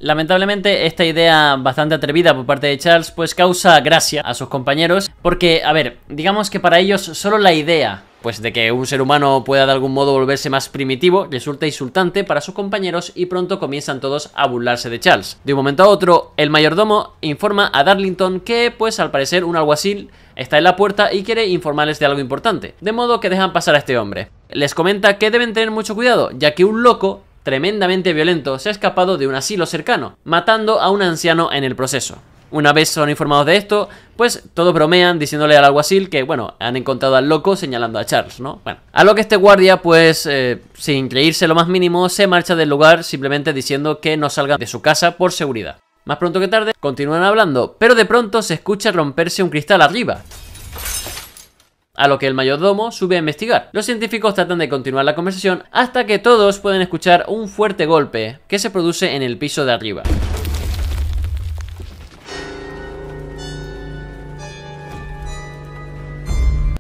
Lamentablemente, esta idea bastante atrevida por parte de Charles pues causa gracia a sus compañeros, porque, a ver, digamos que para ellos solo la idea pues de que un ser humano pueda de algún modo volverse más primitivo resulta insultante para sus compañeros y pronto comienzan todos a burlarse de Charles. De un momento a otro, el mayordomo informa a Darlington que, pues al parecer, un alguacil está en la puerta y quiere informarles de algo importante, de modo que dejan pasar a este hombre. Les comenta que deben tener mucho cuidado, ya que un loco tremendamente violento, se ha escapado de un asilo cercano, matando a un anciano en el proceso. Una vez son informados de esto, pues todos bromean diciéndole al alguacil que, bueno, han encontrado al loco señalando a Charles, ¿no? Bueno, a lo que este guardia, pues, eh, sin creírse lo más mínimo, se marcha del lugar simplemente diciendo que no salgan de su casa por seguridad. Más pronto que tarde, continúan hablando, pero de pronto se escucha romperse un cristal arriba, a lo que el mayordomo sube a investigar. Los científicos tratan de continuar la conversación hasta que todos pueden escuchar un fuerte golpe que se produce en el piso de arriba.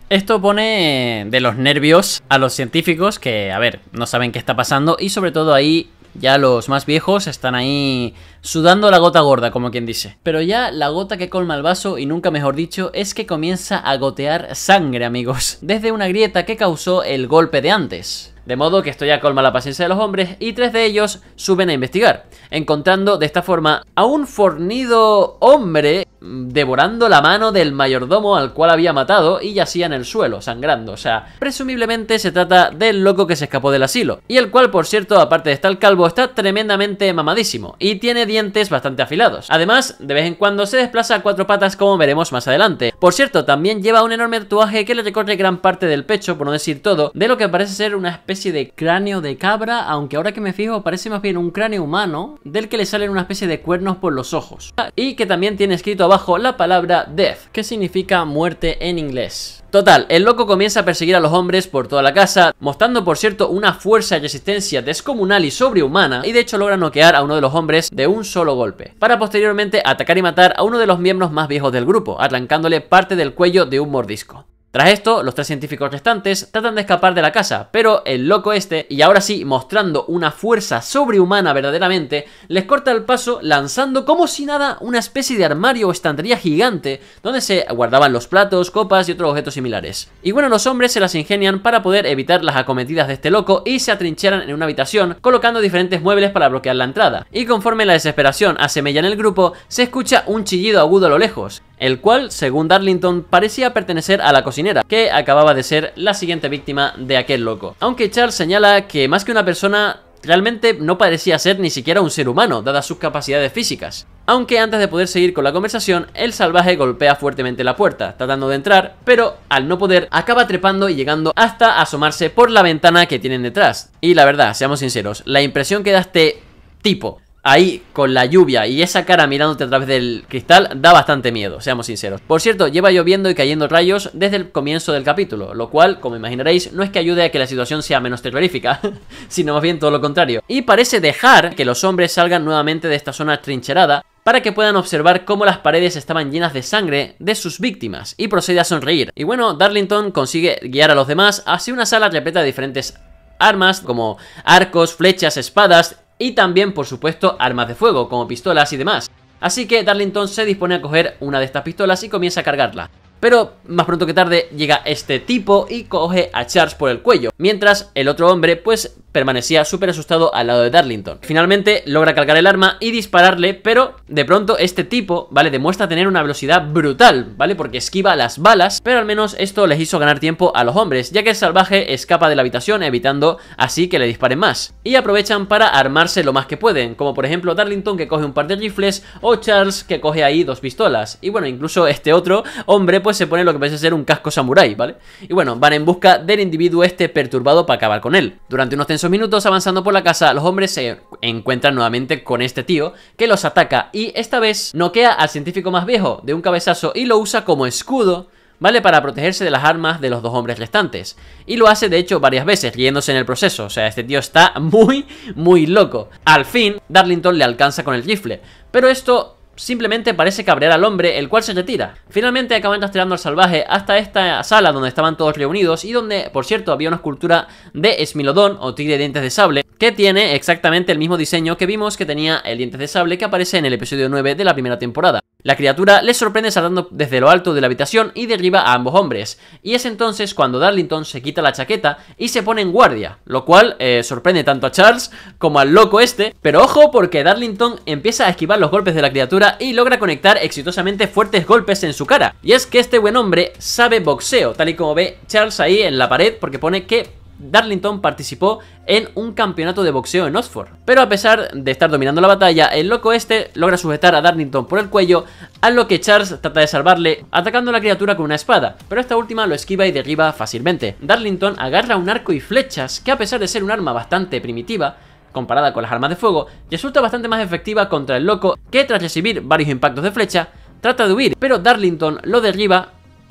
Esto pone de los nervios a los científicos que, a ver, no saben qué está pasando y sobre todo ahí ya los más viejos están ahí sudando la gota gorda, como quien dice. Pero ya la gota que colma el vaso, y nunca mejor dicho, es que comienza a gotear sangre, amigos, <laughs> desde una grieta que causó el golpe de antes. De modo que esto ya colma la paciencia de los hombres y tres de ellos suben a investigar, encontrando de esta forma a un fornido hombre devorando la mano del mayordomo al cual había matado y yacía en el suelo, sangrando. O sea, presumiblemente se trata del loco que se escapó del asilo, y el cual, por cierto, aparte de estar calvo, está tremendamente mamadísimo, y tiene dientes bastante afilados. Además, de vez en cuando se desplaza a cuatro patas como veremos más adelante. Por cierto, también lleva un enorme tatuaje que le recorre gran parte del pecho, por no decir todo, de lo que parece ser una especie de cráneo de cabra, aunque ahora que me fijo parece más bien un cráneo humano, del que le salen una especie de cuernos por los ojos. Y que también tiene escrito bajo la palabra death, que significa muerte en inglés. Total, el loco comienza a perseguir a los hombres por toda la casa, mostrando por cierto una fuerza y resistencia descomunal y sobrehumana, y de hecho logra noquear a uno de los hombres de un solo golpe, para posteriormente atacar y matar a uno de los miembros más viejos del grupo, atlancándole parte del cuello de un mordisco. Tras esto, los tres científicos restantes tratan de escapar de la casa, pero el loco este, y ahora sí mostrando una fuerza sobrehumana verdaderamente, les corta el paso lanzando como si nada una especie de armario o estantería gigante donde se guardaban los platos, copas y otros objetos similares. Y bueno, los hombres se las ingenian para poder evitar las acometidas de este loco y se atrincheran en una habitación colocando diferentes muebles para bloquear la entrada. Y conforme la desesperación en el grupo, se escucha un chillido agudo a lo lejos, el cual, según Darlington, parecía pertenecer a la cocinera, que acababa de ser la siguiente víctima de aquel loco. Aunque Charles señala que más que una persona, realmente no parecía ser ni siquiera un ser humano, dadas sus capacidades físicas. Aunque antes de poder seguir con la conversación, el salvaje golpea fuertemente la puerta, tratando de entrar, pero al no poder, acaba trepando y llegando hasta asomarse por la ventana que tienen detrás. Y la verdad, seamos sinceros, la impresión que da este tipo ahí con la lluvia y esa cara mirándote a través del cristal da bastante miedo, seamos sinceros. Por cierto, lleva lloviendo y cayendo rayos desde el comienzo del capítulo, lo cual, como imaginaréis, no es que ayude a que la situación sea menos terrorífica, <laughs> sino más bien todo lo contrario. Y parece dejar que los hombres salgan nuevamente de esta zona trincherada para que puedan observar cómo las paredes estaban llenas de sangre de sus víctimas y procede a sonreír. Y bueno, Darlington consigue guiar a los demás hacia una sala repleta de diferentes armas como arcos, flechas, espadas y también por supuesto armas de fuego como pistolas y demás. Así que Darlington se dispone a coger una de estas pistolas y comienza a cargarla. Pero más pronto que tarde llega este tipo y coge a Charles por el cuello, mientras el otro hombre pues permanecía súper asustado al lado de Darlington. Finalmente logra cargar el arma y dispararle, pero de pronto este tipo, ¿vale? Demuestra tener una velocidad brutal, ¿vale? Porque esquiva las balas, pero al menos esto les hizo ganar tiempo a los hombres, ya que el salvaje escapa de la habitación evitando así que le disparen más. Y aprovechan para armarse lo más que pueden, como por ejemplo Darlington que coge un par de rifles o Charles que coge ahí dos pistolas. Y bueno, incluso este otro hombre pues se pone lo que parece ser un casco samurái, ¿vale? Y bueno, van en busca del individuo este perturbado para acabar con él. Durante unos tensos minutos avanzando por la casa, los hombres se encuentran nuevamente con este tío que los ataca y esta vez noquea al científico más viejo de un cabezazo y lo usa como escudo ¿vale? Para protegerse de las armas de los dos hombres restantes. Y lo hace, de hecho, varias veces, riéndose en el proceso. O sea, este tío está <laughs> muy, muy loco. Al fin, Darlington le alcanza con el rifle. Pero esto simplemente parece cabrear al hombre, el cual se retira. Finalmente acaban rastreando al salvaje hasta esta sala donde estaban todos reunidos y donde, por cierto, había una escultura de Esmilodón o tigre de dientes de sable, que tiene exactamente el mismo diseño que vimos que tenía el diente de sable que aparece en el episodio 9 de la primera temporada. La criatura les sorprende saltando desde lo alto de la habitación y derriba a ambos hombres, y es entonces cuando Darlington se quita la chaqueta y se pone en guardia, lo cual eh, sorprende tanto a Charles como al loco este, pero ojo porque Darlington empieza a esquivar los golpes de la criatura y logra conectar exitosamente fuertes golpes en su cara, y es que este buen hombre sabe boxeo, tal y como ve Charles ahí en la pared porque pone que Darlington participó en un campeonato de boxeo en Oxford. Pero a pesar de estar dominando la batalla, el loco este logra sujetar a Darlington por el cuello, a lo que Charles trata de salvarle atacando a la criatura con una espada, pero esta última lo esquiva y derriba fácilmente. Darlington agarra un arco y flechas que a pesar de ser un arma bastante primitiva, comparada con las armas de fuego, resulta bastante más efectiva contra el loco que tras recibir varios impactos de flecha, trata de huir, pero Darlington lo derriba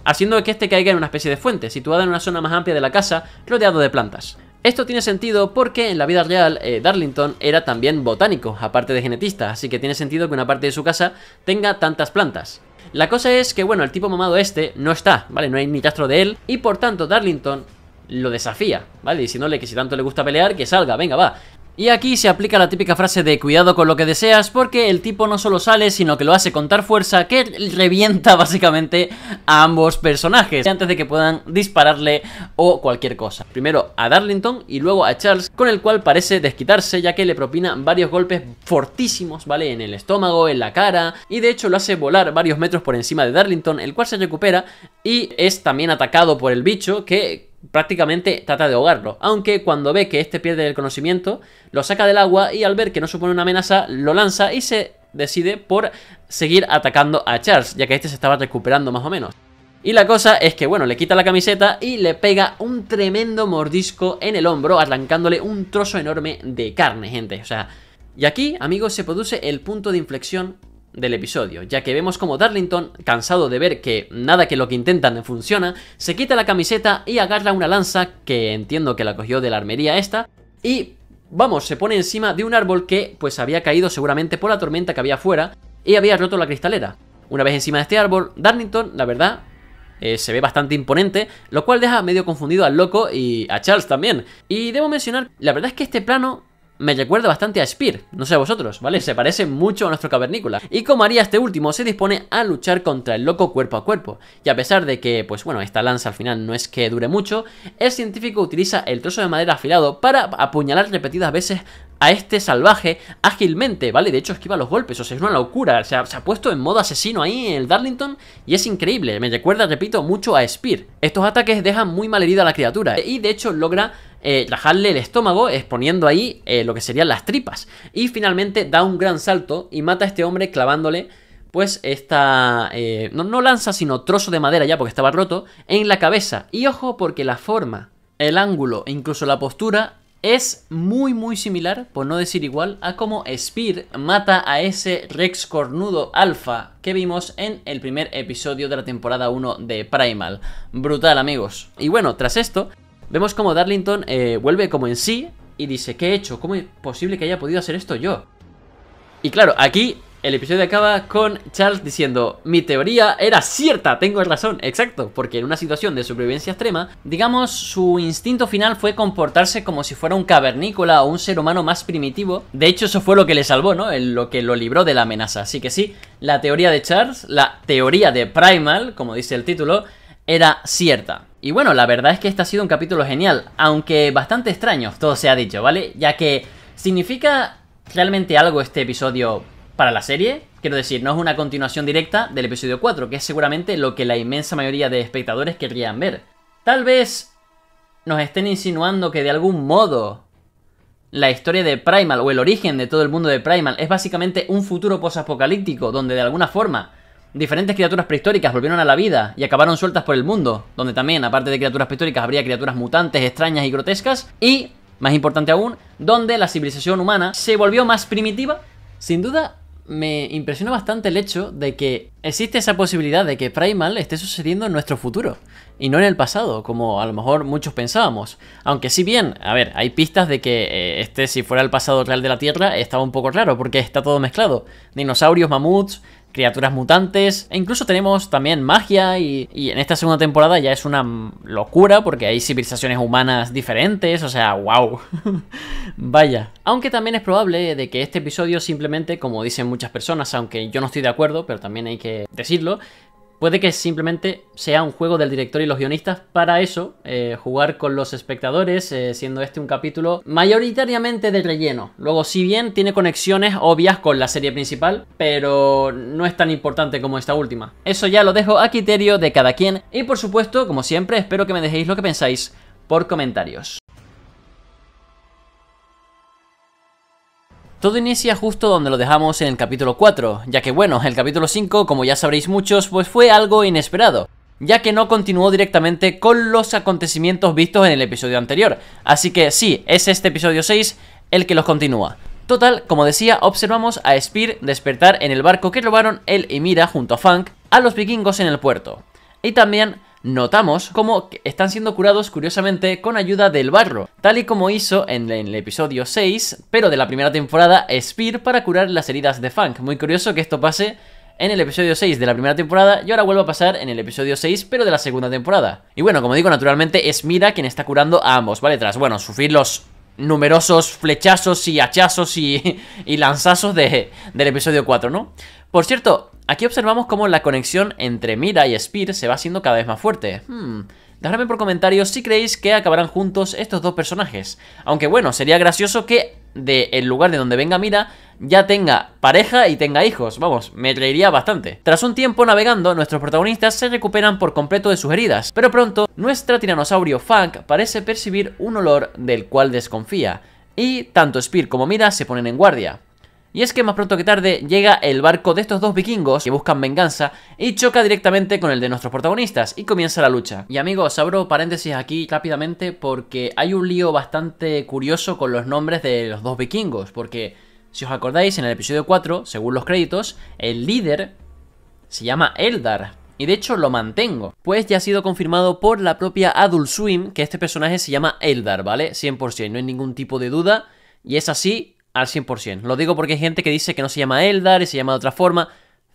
haciendo que este caiga en una especie de fuente, situada en una zona más amplia de la casa, rodeado de plantas. Esto tiene sentido porque en la vida real eh, Darlington era también botánico, aparte de genetista, así que tiene sentido que una parte de su casa tenga tantas plantas. La cosa es que, bueno, el tipo mamado este no está, ¿vale? No hay ni rastro de él y por tanto Darlington lo desafía, ¿vale? Diciéndole que si tanto le gusta pelear, que salga, venga, va. Y aquí se aplica la típica frase de cuidado con lo que deseas porque el tipo no solo sale sino que lo hace tal fuerza que revienta <laughs> básicamente a ambos personajes antes de que puedan dispararle o cualquier cosa. Primero a Darlington y luego a Charles con el cual parece desquitarse ya que le propina varios golpes fortísimos ¿vale? En el estómago, en la cara y de hecho lo hace volar varios metros por encima de Darlington el cual se recupera y es también atacado por el bicho que prácticamente trata de ahogarlo. Aunque cuando ve que este pierde el conocimiento, lo saca del agua y al ver que no supone una amenaza, lo lanza y se decide por seguir atacando a Charles, ya que este se estaba recuperando más o menos. Y la cosa es que, bueno, le quita la camiseta y le pega un tremendo mordisco en el hombro, arrancándole un trozo enorme de carne, gente. O sea, y aquí, amigos, se produce el punto de inflexión del episodio, ya que vemos como Darlington, cansado de ver que nada que lo que intentan funciona, se quita la camiseta y agarra una lanza, que entiendo que la cogió de la armería esta, y vamos, se pone encima de un árbol que pues había caído seguramente por la tormenta que había afuera y había roto la cristalera. Una vez encima de este árbol, Darlington, la verdad, eh, se ve bastante imponente, lo cual deja medio confundido al loco y a Charles también. Y debo mencionar, la verdad es que este plano me recuerda bastante a Spear, no sé a vosotros, ¿vale? Se parece mucho a nuestro cavernícola. Y como haría este último, se dispone a luchar contra el loco cuerpo a cuerpo. Y a pesar de que, pues bueno, esta lanza al final no es que dure mucho, el científico utiliza el trozo de madera afilado para apuñalar repetidas veces a este salvaje ágilmente, ¿vale? De hecho esquiva los golpes, o sea, es una locura. se ha puesto en modo asesino ahí en el Darlington y es increíble. Me recuerda, repito, mucho a Spear. Estos ataques dejan muy mal herida a la criatura ¿eh? y de hecho logra Trajarle eh, el estómago exponiendo ahí eh, lo que serían las tripas. Y finalmente da un gran salto y mata a este hombre clavándole pues esta, no, no lanza sino trozo de madera ya porque estaba roto, en la cabeza. Y ojo porque la forma, el ángulo e incluso la postura es muy muy similar, por no decir igual, a cómo Spear mata a ese Rex cornudo alfa que vimos en el primer episodio de la temporada 1 de Primal. Brutal amigos. Y bueno, tras esto, vemos como Darlington eh, vuelve como en sí y dice, ¿qué he hecho? ¿Cómo es posible que haya podido hacer esto yo? Y claro, aquí el episodio acaba con Charles diciendo, mi teoría era cierta, tengo razón, exacto, porque en una situación de supervivencia extrema, digamos, su instinto final fue comportarse como si fuera un cavernícola o un ser humano más primitivo. De hecho, eso fue lo que le salvó, ¿no? Lo que lo libró de la amenaza. Así que sí, la teoría de Charles, la teoría de Primal, como dice el título, era cierta. Y bueno, la verdad es que este ha sido un capítulo genial, aunque bastante extraño, todo se ha dicho, ¿vale? Ya que significa realmente algo este episodio para la serie. Quiero decir, no es una continuación directa del episodio 4, que es seguramente lo que la inmensa mayoría de espectadores querrían ver. Tal vez nos estén insinuando que de algún modo la historia de Primal o el origen de todo el mundo de Primal es básicamente un futuro posapocalíptico donde de alguna forma diferentes criaturas prehistóricas volvieron a la vida y acabaron sueltas por el mundo, donde también aparte de criaturas prehistóricas habría criaturas mutantes, extrañas y grotescas y, más importante aún, donde la civilización humana se volvió más primitiva. Sin duda, me impresiona bastante el hecho de que existe esa posibilidad de que Primal esté sucediendo en nuestro futuro y no en el pasado, como a lo mejor muchos pensábamos. Aunque si bien, a ver, hay pistas de que eh, este, si fuera el pasado real de la Tierra, estaba un poco raro porque está todo mezclado. Dinosaurios, mamuts, criaturas mutantes, e incluso tenemos también magia y, y, en esta segunda temporada ya es una locura porque hay civilizaciones humanas diferentes, o sea, wow. <laughs> Vaya. Aunque también es probable de que este episodio simplemente, como dicen muchas personas, aunque yo no estoy de acuerdo, pero también hay que decirlo, Puede que simplemente sea un juego del director y los guionistas para eso, eh, jugar con los espectadores, eh, siendo este un capítulo mayoritariamente de relleno. Luego, si bien tiene conexiones obvias con la serie principal, pero no es tan importante como esta última. Eso ya lo dejo a criterio de cada quien y por supuesto, como siempre, espero que me dejéis lo que pensáis por comentarios. Todo inicia justo donde lo dejamos en el capítulo 4, ya que bueno, el capítulo 5, como ya sabréis muchos, pues fue algo inesperado, ya que no continuó directamente con los acontecimientos vistos en el episodio anterior, así que sí, es este episodio 6 el que los continúa. Total, como decía, observamos a Spear despertar en el barco que robaron él y Mira junto a Funk a los vikingos en el puerto. Y también notamos como están siendo curados curiosamente con ayuda del barro, tal y como hizo en el episodio 6, pero de la primera temporada, Spear para curar las heridas de Funk. Muy curioso que esto pase en el episodio 6 de la primera temporada y ahora vuelvo a pasar en el episodio 6 pero de la segunda temporada. Y bueno, como digo, naturalmente es Mira quien está curando a ambos, ¿vale? Tras, bueno, sufrir los numerosos flechazos y hachazos y, <laughs> y lanzazos de, del episodio 4, ¿no? Por cierto, Aquí observamos cómo la conexión entre Mira y Spear se va haciendo cada vez más fuerte. Hmm. por comentarios si creéis que acabarán juntos estos dos personajes. Aunque bueno, sería gracioso que del lugar de donde venga Mira ya tenga pareja y tenga hijos. Vamos, me reiría bastante. Tras un tiempo navegando, nuestros protagonistas se recuperan por completo de sus heridas, pero pronto nuestra tiranosaurio Funk parece percibir un olor del cual desconfía, y tanto Spear como Mira se ponen en guardia. Y es que más pronto que tarde llega el barco de estos dos vikingos que buscan venganza y choca directamente con el de nuestros protagonistas y comienza la lucha. Y amigos, abro paréntesis aquí rápidamente porque hay un lío bastante curioso con los nombres de los dos vikingos, porque si os acordáis en el episodio 4, según los créditos, el líder se llama Eldar, y de hecho lo mantengo, pues ya ha sido confirmado por la propia Adult Swim que este personaje se llama Eldar, ¿vale? 100%, no hay ningún tipo de duda, y es así al 100%. Lo digo porque hay gente que dice que no se llama Eldar y se llama de otra forma.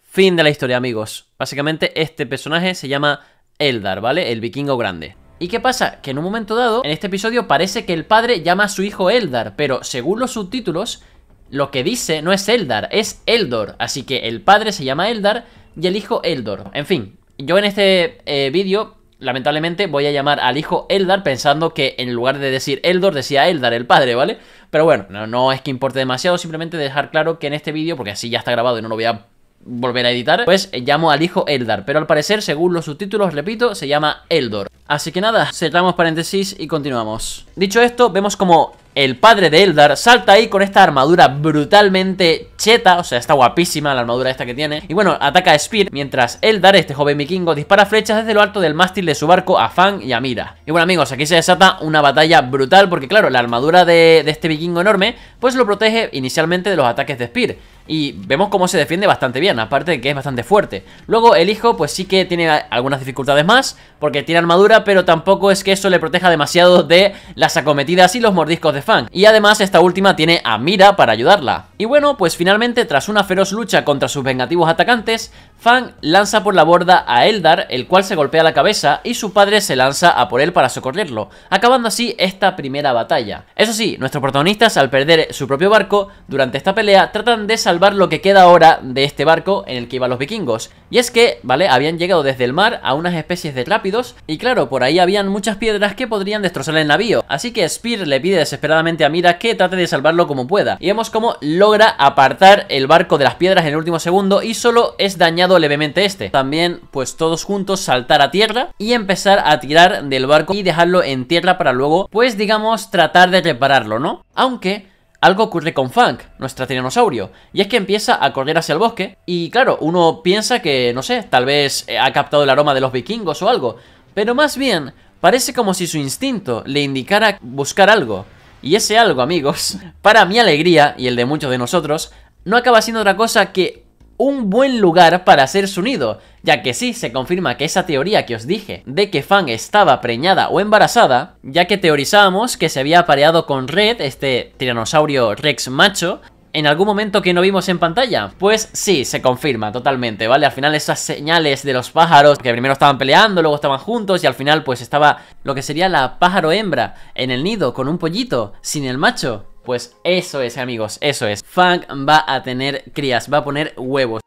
Fin de la historia, amigos. Básicamente este personaje se llama Eldar, ¿vale? El vikingo grande. ¿Y qué pasa? Que en un momento dado, en este episodio parece que el padre llama a su hijo Eldar, pero según los subtítulos, lo que dice no es Eldar, es Eldor. Así que el padre se llama Eldar y el hijo Eldor. En fin, yo en este eh, vídeo, lamentablemente, voy a llamar al hijo Eldar pensando que en lugar de decir Eldor decía Eldar, el padre, ¿vale? Pero bueno, no, es que importe demasiado, simplemente dejar claro que en este vídeo, porque así ya está grabado y no lo voy a volver a editar, pues eh, llamo al hijo Eldar, pero al parecer, según los subtítulos, repito, se llama Eldor. Así que nada, cerramos paréntesis y continuamos. Dicho esto, vemos como el padre de Eldar salta ahí con esta armadura brutalmente cheta, o sea, está guapísima la armadura esta que tiene. Y bueno, ataca a Spear, mientras Eldar, este joven vikingo, dispara flechas desde lo alto del mástil de su barco a Fang y a Mira. Y bueno amigos, aquí se desata una batalla brutal porque claro, la armadura de, de este vikingo enorme, pues lo protege inicialmente de los ataques de Spear. Y vemos cómo se defiende bastante bien, aparte de que es bastante fuerte. Luego el hijo pues sí que tiene algunas dificultades más, porque tiene armadura, pero tampoco es que eso le proteja demasiado de las acometidas y los mordiscos de Fang. Y además esta última tiene a Mira para ayudarla. Y bueno, pues finalmente tras una feroz lucha contra sus vengativos atacantes, Fang lanza por la borda a Eldar, el cual se golpea la cabeza, y su padre se lanza a por él para socorrerlo, acabando así esta primera batalla. Eso sí, nuestros protagonistas al perder su propio barco, durante esta pelea tratan de salvar lo que queda ahora de este barco en el que iban los vikingos. Y es que, ¿vale? Habían llegado desde el mar a unas especies de rápidos, y claro, por ahí habían muchas piedras que podrían destrozar el navío, así que Spear le pide desesperadamente a Mira que trate de salvarlo como pueda, y vemos cómo logra apartar el barco de las piedras en el último segundo y solo es dañado levemente este. También, pues todos juntos saltar a tierra y empezar a tirar del barco y dejarlo en tierra para luego, pues digamos, tratar de repararlo, ¿no? Aunque algo ocurre con Funk, nuestro tiranosaurio, y es que empieza a correr hacia el bosque y claro, uno piensa que, no sé, tal vez eh, ha captado el aroma de los vikingos o algo, pero más bien parece como si su instinto le indicara buscar algo. Y ese algo, amigos, <laughs> para mi alegría y el de muchos de nosotros, no acaba siendo otra cosa que un buen lugar para hacer su nido, ya que sí se confirma que esa teoría que os dije de que Fang estaba preñada o embarazada, ya que teorizábamos que se había apareado con Red, este tiranosaurio Rex macho, en algún momento que no vimos en pantalla? Pues sí, se confirma totalmente, ¿vale? Al final esas señales de los pájaros que primero estaban peleando, luego estaban juntos y al final pues estaba lo que sería la pájaro hembra en el nido con un pollito sin el macho. Pues eso es, amigos, eso es. Fang va a tener crías, va a poner huevos.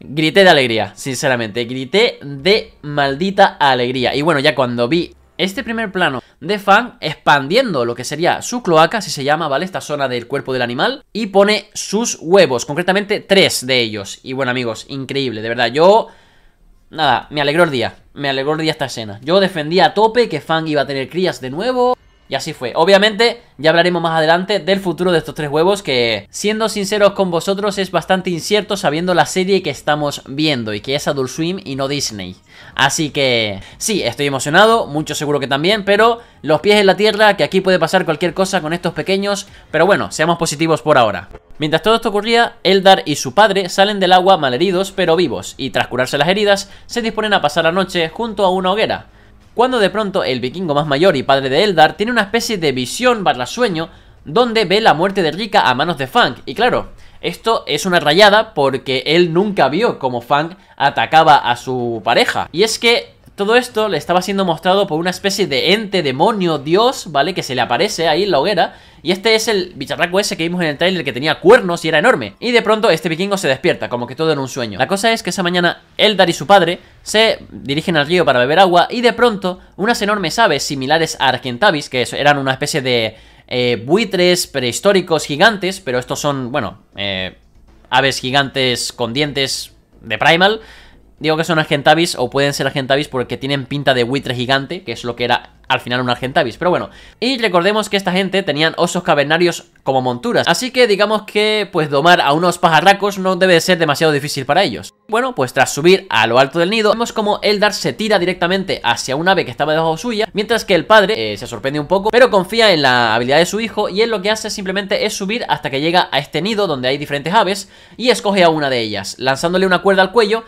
Grité de alegría, sinceramente, grité de maldita alegría. Y bueno, ya cuando vi este primer plano de Fang expandiendo lo que sería su cloaca, si se llama, ¿vale? Esta zona del cuerpo del animal, y pone sus huevos, concretamente tres de ellos. Y bueno, amigos, increíble, de verdad, yo nada, me alegró el día. Me alegró el día esta escena. Yo defendía a tope que Fang iba a tener crías de nuevo. Y así fue. Obviamente, ya hablaremos más adelante del futuro de estos tres huevos que, siendo sinceros con vosotros, es bastante incierto sabiendo la serie que estamos viendo y que es Adult Swim y no Disney. Así que, sí, estoy emocionado, mucho seguro que también, pero los pies en la tierra, que aquí puede pasar cualquier cosa con estos pequeños, pero bueno, seamos positivos por ahora. Mientras todo esto ocurría, Eldar y su padre salen del agua malheridos pero vivos, y tras curarse las heridas, se disponen a pasar la noche junto a una hoguera cuando de pronto el vikingo más mayor y padre de Eldar tiene una especie de visión barra sueño donde ve la muerte de Rika a manos de Fang. Y claro, esto es una rayada porque él nunca vio cómo Fang atacaba a su pareja. Y es que todo esto le estaba siendo mostrado por una especie de ente, demonio, dios, ¿vale? Que se le aparece ahí en la hoguera. Y este es el bicharraco ese que vimos en el trailer que tenía cuernos y era enorme. Y de pronto este vikingo se despierta, como que todo en un sueño. La cosa es que esa mañana Eldar y su padre se dirigen al río para beber agua y de pronto unas enormes aves similares a Argentavis, que eran una especie de eh, buitres prehistóricos gigantes, pero estos son, bueno, eh, aves gigantes con dientes de Primal Digo que son Argentavis o pueden ser Argentavis porque tienen pinta de buitre gigante, que es lo que era al final un Argentavis, pero bueno. Y recordemos que esta gente tenían osos cavernarios como monturas, así que digamos que pues domar a unos pajarracos no debe ser demasiado difícil para ellos. Bueno, pues tras subir a lo alto del nido, vemos como Eldar se tira directamente hacia un ave que estaba debajo suya, mientras que el padre eh, se sorprende un poco, pero confía en la habilidad de su hijo y él lo que hace simplemente es subir hasta que llega a este nido donde hay diferentes aves y escoge a una de ellas, lanzándole una cuerda al cuello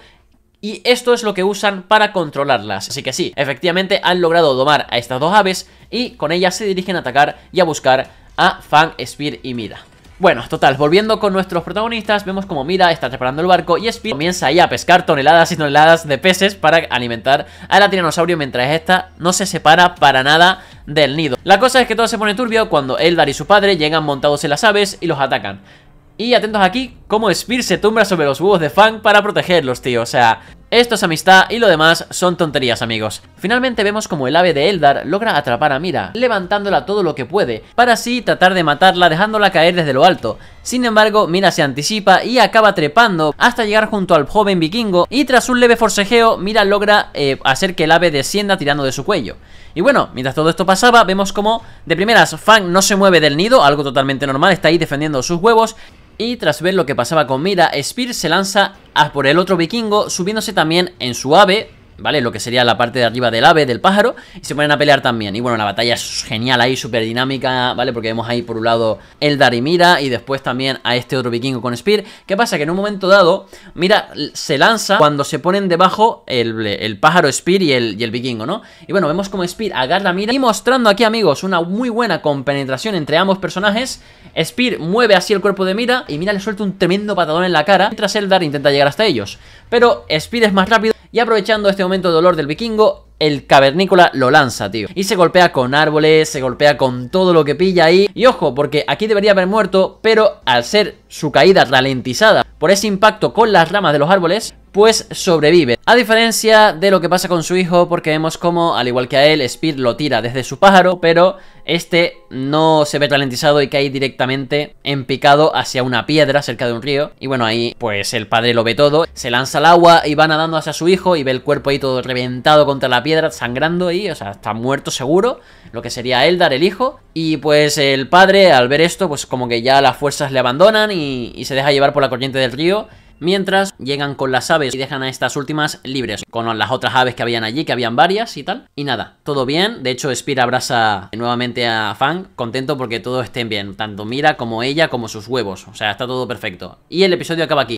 y esto es lo que usan para controlarlas. Así que sí, efectivamente han logrado domar a estas dos aves y con ellas se dirigen a atacar y a buscar a Fang, Spear y Mira. Bueno, total, volviendo con nuestros protagonistas, vemos como Mira está preparando el barco y Spear comienza ahí a pescar toneladas y toneladas de peces para alimentar a la tiranosaurio mientras esta no se separa para nada del nido. La cosa es que todo se pone turbio cuando Eldar y su padre llegan montados en las aves y los atacan. Y atentos aquí, cómo Spear se tumbra sobre los huevos de Fang para protegerlos, tío. O sea, esto es amistad y lo demás son tonterías, amigos. Finalmente vemos como el ave de Eldar logra atrapar a Mira, levantándola todo lo que puede, para así tratar de matarla dejándola caer desde lo alto. Sin embargo, Mira se anticipa y acaba trepando hasta llegar junto al joven vikingo y tras un leve forcejeo, Mira logra eh, hacer que el ave descienda tirando de su cuello. Y bueno, mientras todo esto pasaba, vemos como de primeras Fang no se mueve del nido, algo totalmente normal, está ahí defendiendo sus huevos y tras ver lo que pasaba con Mira, Spear se lanza a por el otro vikingo, subiéndose también en su ave, ¿vale? Lo que sería la parte de arriba del ave, del pájaro, y se ponen a pelear también. Y bueno, la batalla es genial ahí, súper dinámica, ¿vale? Porque vemos ahí por un lado el Mira, y después también a este otro vikingo con Spear. ¿Qué pasa? Que en un momento dado, mira, se lanza cuando se ponen debajo el, pájaro Spear y el, y el, vikingo, ¿no? Y bueno, vemos como Spear agarra mira y mostrando aquí, amigos, una muy buena compenetración entre ambos personajes. Spear mueve así el cuerpo de Mira y Mira le suelta un tremendo patadón en la cara, mientras Eldar intenta llegar hasta ellos. Pero Spear es más rápido y aprovechando este momento de dolor del vikingo, el cavernícola lo lanza, tío. Y se golpea con árboles, se golpea con todo lo que pilla ahí. Y ojo, porque aquí debería haber muerto, pero al ser su caída ralentizada por ese impacto con las ramas de los árboles, pues sobrevive. A diferencia de lo que pasa con su hijo, porque vemos como, al igual que a él, Speed lo tira desde su pájaro, pero este no se ve ralentizado y cae directamente en picado hacia una piedra cerca de un río. Y bueno, ahí pues el padre lo ve todo, se lanza al agua y va nadando hacia su hijo y ve el cuerpo ahí todo reventado contra la piedra, sangrando y, o sea, está muerto seguro, lo que sería dar el hijo. Y pues el padre, al ver esto, pues como que ya las fuerzas le abandonan y, y se deja llevar por la corriente del río mientras llegan con las aves y dejan a estas últimas libres, con las otras aves que habían allí, que habían varias y tal. Y nada, todo bien, de hecho Spear abraza nuevamente a Fang, contento porque todos estén bien, tanto Mira como ella como sus huevos, o sea, está todo perfecto. Y el episodio acaba aquí.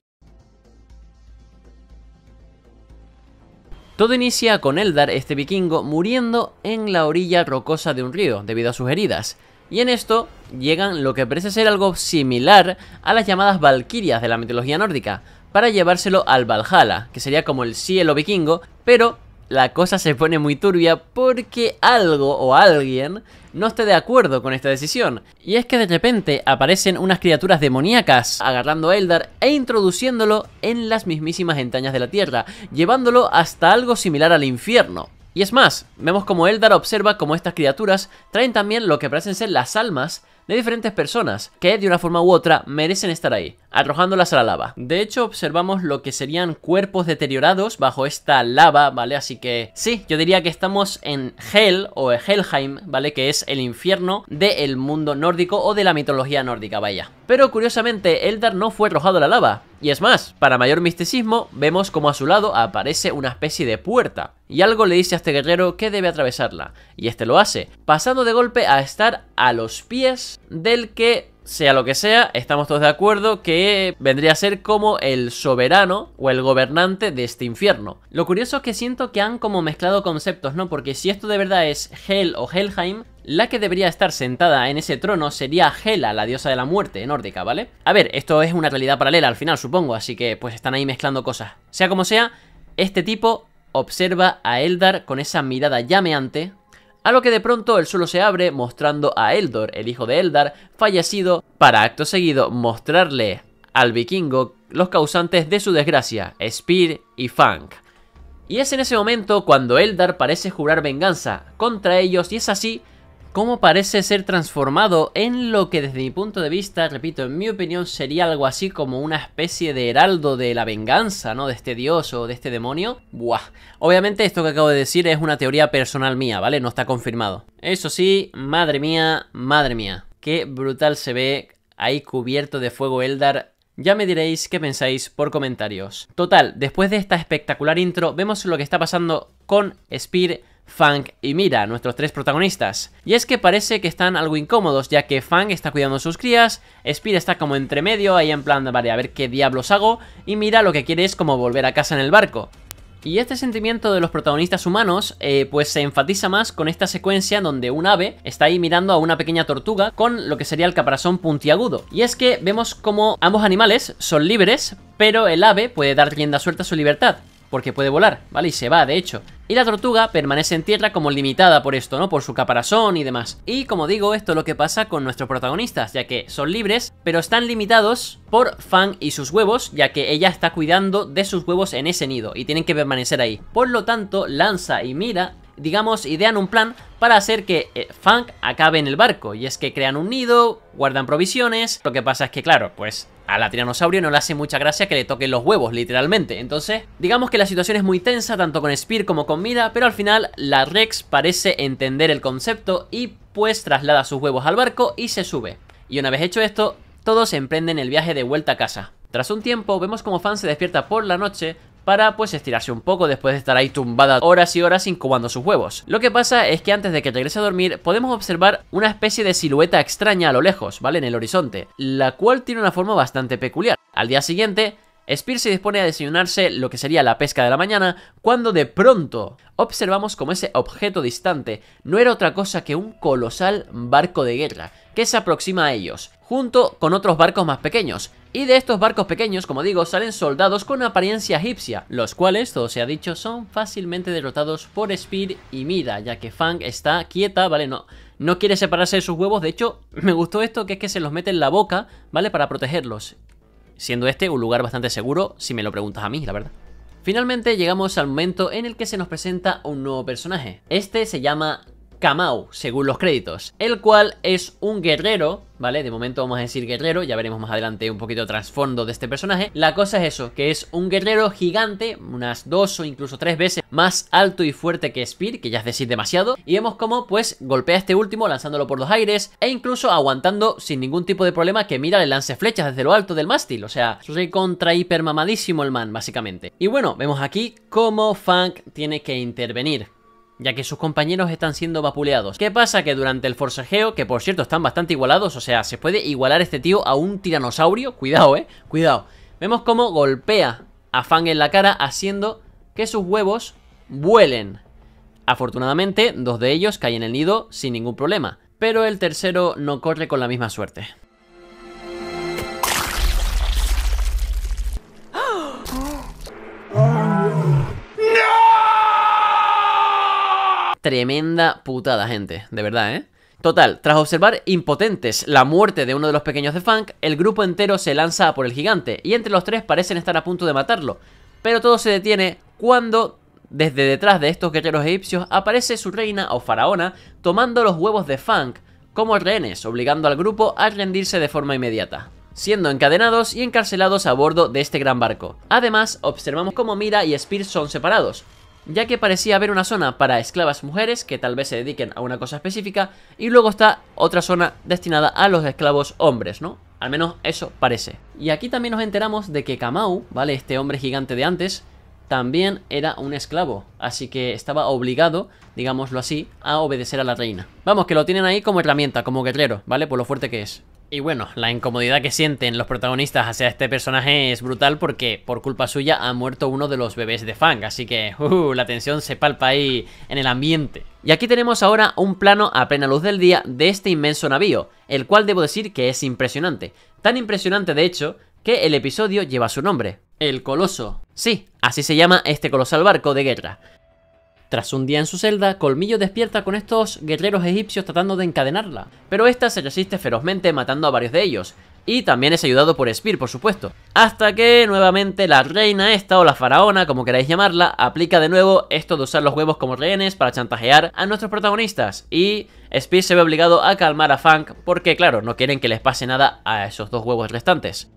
Todo inicia con Eldar, este vikingo, muriendo en la orilla rocosa de un río debido a sus heridas. Y en esto llegan lo que parece ser algo similar a las llamadas valquirias de la mitología nórdica, para llevárselo al Valhalla, que sería como el cielo vikingo, pero la cosa se pone muy turbia porque algo o alguien no esté de acuerdo con esta decisión. Y es que de repente aparecen unas criaturas demoníacas agarrando a Eldar e introduciéndolo en las mismísimas entrañas de la Tierra, llevándolo hasta algo similar al infierno. Y es más, vemos como Eldar observa como estas criaturas traen también lo que parecen ser las almas de diferentes personas que de una forma u otra merecen estar ahí, arrojándolas a la lava. De hecho, observamos lo que serían cuerpos deteriorados bajo esta lava, ¿vale? Así que sí, yo diría que estamos en Hel o Helheim, ¿vale? Que es el infierno del mundo nórdico o de la mitología nórdica, vaya. Pero curiosamente, Eldar no fue arrojado a la lava, y es más, para mayor misticismo, vemos como a su lado aparece una especie de puerta, y algo le dice a este guerrero que debe atravesarla, y este lo hace, pasando de golpe a estar a los pies del que sea lo que sea, estamos todos de acuerdo que vendría a ser como el soberano o el gobernante de este infierno. Lo curioso es que siento que han como mezclado conceptos, ¿no? Porque si esto de verdad es Hell o Helheim, la que debería estar sentada en ese trono sería Hela, la diosa de la muerte nórdica, ¿vale? A ver, esto es una realidad paralela al final, supongo, así que pues están ahí mezclando cosas. Sea como sea, este tipo observa a Eldar con esa mirada llameante, a lo que de pronto el suelo se abre mostrando a Eldor, el hijo de Eldar, fallecido, para acto seguido mostrarle al vikingo los causantes de su desgracia, Spear y Fang. Y es en ese momento cuando Eldar parece jurar venganza contra ellos y es así cómo parece ser transformado en lo que desde mi punto de vista, repito, en mi opinión sería algo así como una especie de heraldo de la venganza, ¿no? De este dios o de este demonio. Buah. Obviamente esto que acabo de decir es una teoría personal mía, ¿vale? No está confirmado. Eso sí, madre mía, madre mía. Qué brutal se ve ahí cubierto de fuego Eldar ya me diréis qué pensáis por comentarios. Total, después de esta espectacular intro, vemos lo que está pasando con Spear Fang y Mira, nuestros tres protagonistas. Y es que parece que están algo incómodos, ya que Fang está cuidando a sus crías, Spear está como entre medio, ahí en plan, vale, a ver qué diablos hago, y Mira lo que quiere es como volver a casa en el barco. Y este sentimiento de los protagonistas humanos eh, pues se enfatiza más con esta secuencia donde un ave está ahí mirando a una pequeña tortuga con lo que sería el caparazón puntiagudo. Y es que vemos como ambos animales son libres, pero el ave puede dar rienda suelta a su libertad porque puede volar, ¿vale? Y se va, de hecho. Y la tortuga permanece en tierra como limitada por esto, ¿no? Por su caparazón y demás. Y como digo, esto es lo que pasa con nuestros protagonistas, ya que son libres, pero están limitados por Fang y sus huevos, ya que ella está cuidando de sus huevos en ese nido y tienen que permanecer ahí. Por lo tanto, Lanza y Mira digamos, idean un plan para hacer que eh, Fang acabe en el barco. Y es que crean un nido, guardan provisiones. Lo que pasa es que, claro, pues a la tiranosaurio no le hace mucha gracia que le toquen los huevos, literalmente. Entonces, digamos que la situación es muy tensa, tanto con Spear como con Mida, pero al final la Rex parece entender el concepto y pues traslada sus huevos al barco y se sube. Y una vez hecho esto, todos emprenden el viaje de vuelta a casa. Tras un tiempo, vemos como Fan se despierta por la noche para pues estirarse un poco después de estar ahí tumbada horas y horas incubando sus huevos. Lo que pasa es que antes de que regrese a dormir podemos observar una especie de silueta extraña a lo lejos, ¿vale? En el horizonte, la cual tiene una forma bastante peculiar. Al día siguiente, Spear se dispone a desayunarse lo que sería la pesca de la mañana, cuando de pronto observamos como ese objeto distante no era otra cosa que un colosal barco de guerra que se aproxima a ellos, junto con otros barcos más pequeños. Y de estos barcos pequeños, como digo, salen soldados con apariencia egipcia, los cuales, todo se ha dicho, son fácilmente derrotados por Speed y Mida, ya que Fang está quieta, ¿vale? No, no quiere separarse de sus huevos, de hecho, <clears throat> me gustó esto, que es que se los mete en la boca, ¿vale? Para protegerlos, siendo este un lugar bastante seguro, si me lo preguntas a mí, la verdad. Finalmente llegamos al momento en el que se nos presenta un nuevo personaje. Este se llama Kamau, según los créditos, el cual es un guerrero, ¿vale? De momento vamos a decir guerrero, ya veremos más adelante un poquito trasfondo de este personaje. La cosa es eso, que es un guerrero gigante, unas dos o incluso tres veces más alto y fuerte que Spear, que ya es decir demasiado, y vemos cómo pues golpea a este último lanzándolo por los aires e incluso aguantando sin ningún tipo de problema que Mira le lance flechas desde lo alto del mástil, o sea, soy contra hiper mamadísimo el man, básicamente. Y bueno, vemos aquí cómo Funk tiene que intervenir ya que sus compañeros están siendo vapuleados. ¿Qué pasa? Que durante el forcejeo, que por cierto están bastante igualados, o sea, se puede igualar este tío a un tiranosaurio, cuidado, eh, cuidado. Vemos cómo golpea a Fang en la cara haciendo que sus huevos vuelen. Afortunadamente, dos de ellos caen en el nido sin ningún problema, pero el tercero no corre con la misma suerte. Tremenda putada, gente. De verdad, ¿eh? Total, tras observar impotentes la muerte de uno de los pequeños de Funk, el grupo entero se lanza por el gigante y entre los tres parecen estar a punto de matarlo. Pero todo se detiene cuando desde detrás de estos guerreros egipcios aparece su reina o faraona tomando los huevos de Funk como rehenes, obligando al grupo a rendirse de forma inmediata siendo encadenados y encarcelados a bordo de este gran barco. Además, observamos cómo Mira y Spears son separados, ya que parecía haber una zona para esclavas mujeres que tal vez se dediquen a una cosa específica, y luego está otra zona destinada a los esclavos hombres, ¿no? Al menos eso parece. Y aquí también nos enteramos de que Kamau, ¿vale? Este hombre gigante de antes, también era un esclavo, así que estaba obligado, digámoslo así, a obedecer a la reina. Vamos, que lo tienen ahí como herramienta, como guerrero, ¿vale? Por lo fuerte que es. Y bueno, la incomodidad que sienten los protagonistas hacia este personaje es brutal porque por culpa suya ha muerto uno de los bebés de Fang, así que uh, la tensión se palpa ahí en el ambiente. Y aquí tenemos ahora un plano a plena luz del día de este inmenso navío, el cual debo decir que es impresionante. Tan impresionante de hecho que el episodio lleva su nombre, el Coloso. Sí, así se llama este colosal barco de guerra. Tras un día en su celda, Colmillo despierta con estos guerreros egipcios tratando de encadenarla, pero esta se resiste ferozmente matando a varios de ellos, y también es ayudado por Spear, por supuesto. Hasta que, nuevamente, la reina esta, o la faraona, como queráis llamarla, aplica de nuevo esto de usar los huevos como rehenes para chantajear a nuestros protagonistas, y Spear se ve obligado a calmar a Funk porque, claro, no quieren que les pase nada a esos dos huevos restantes.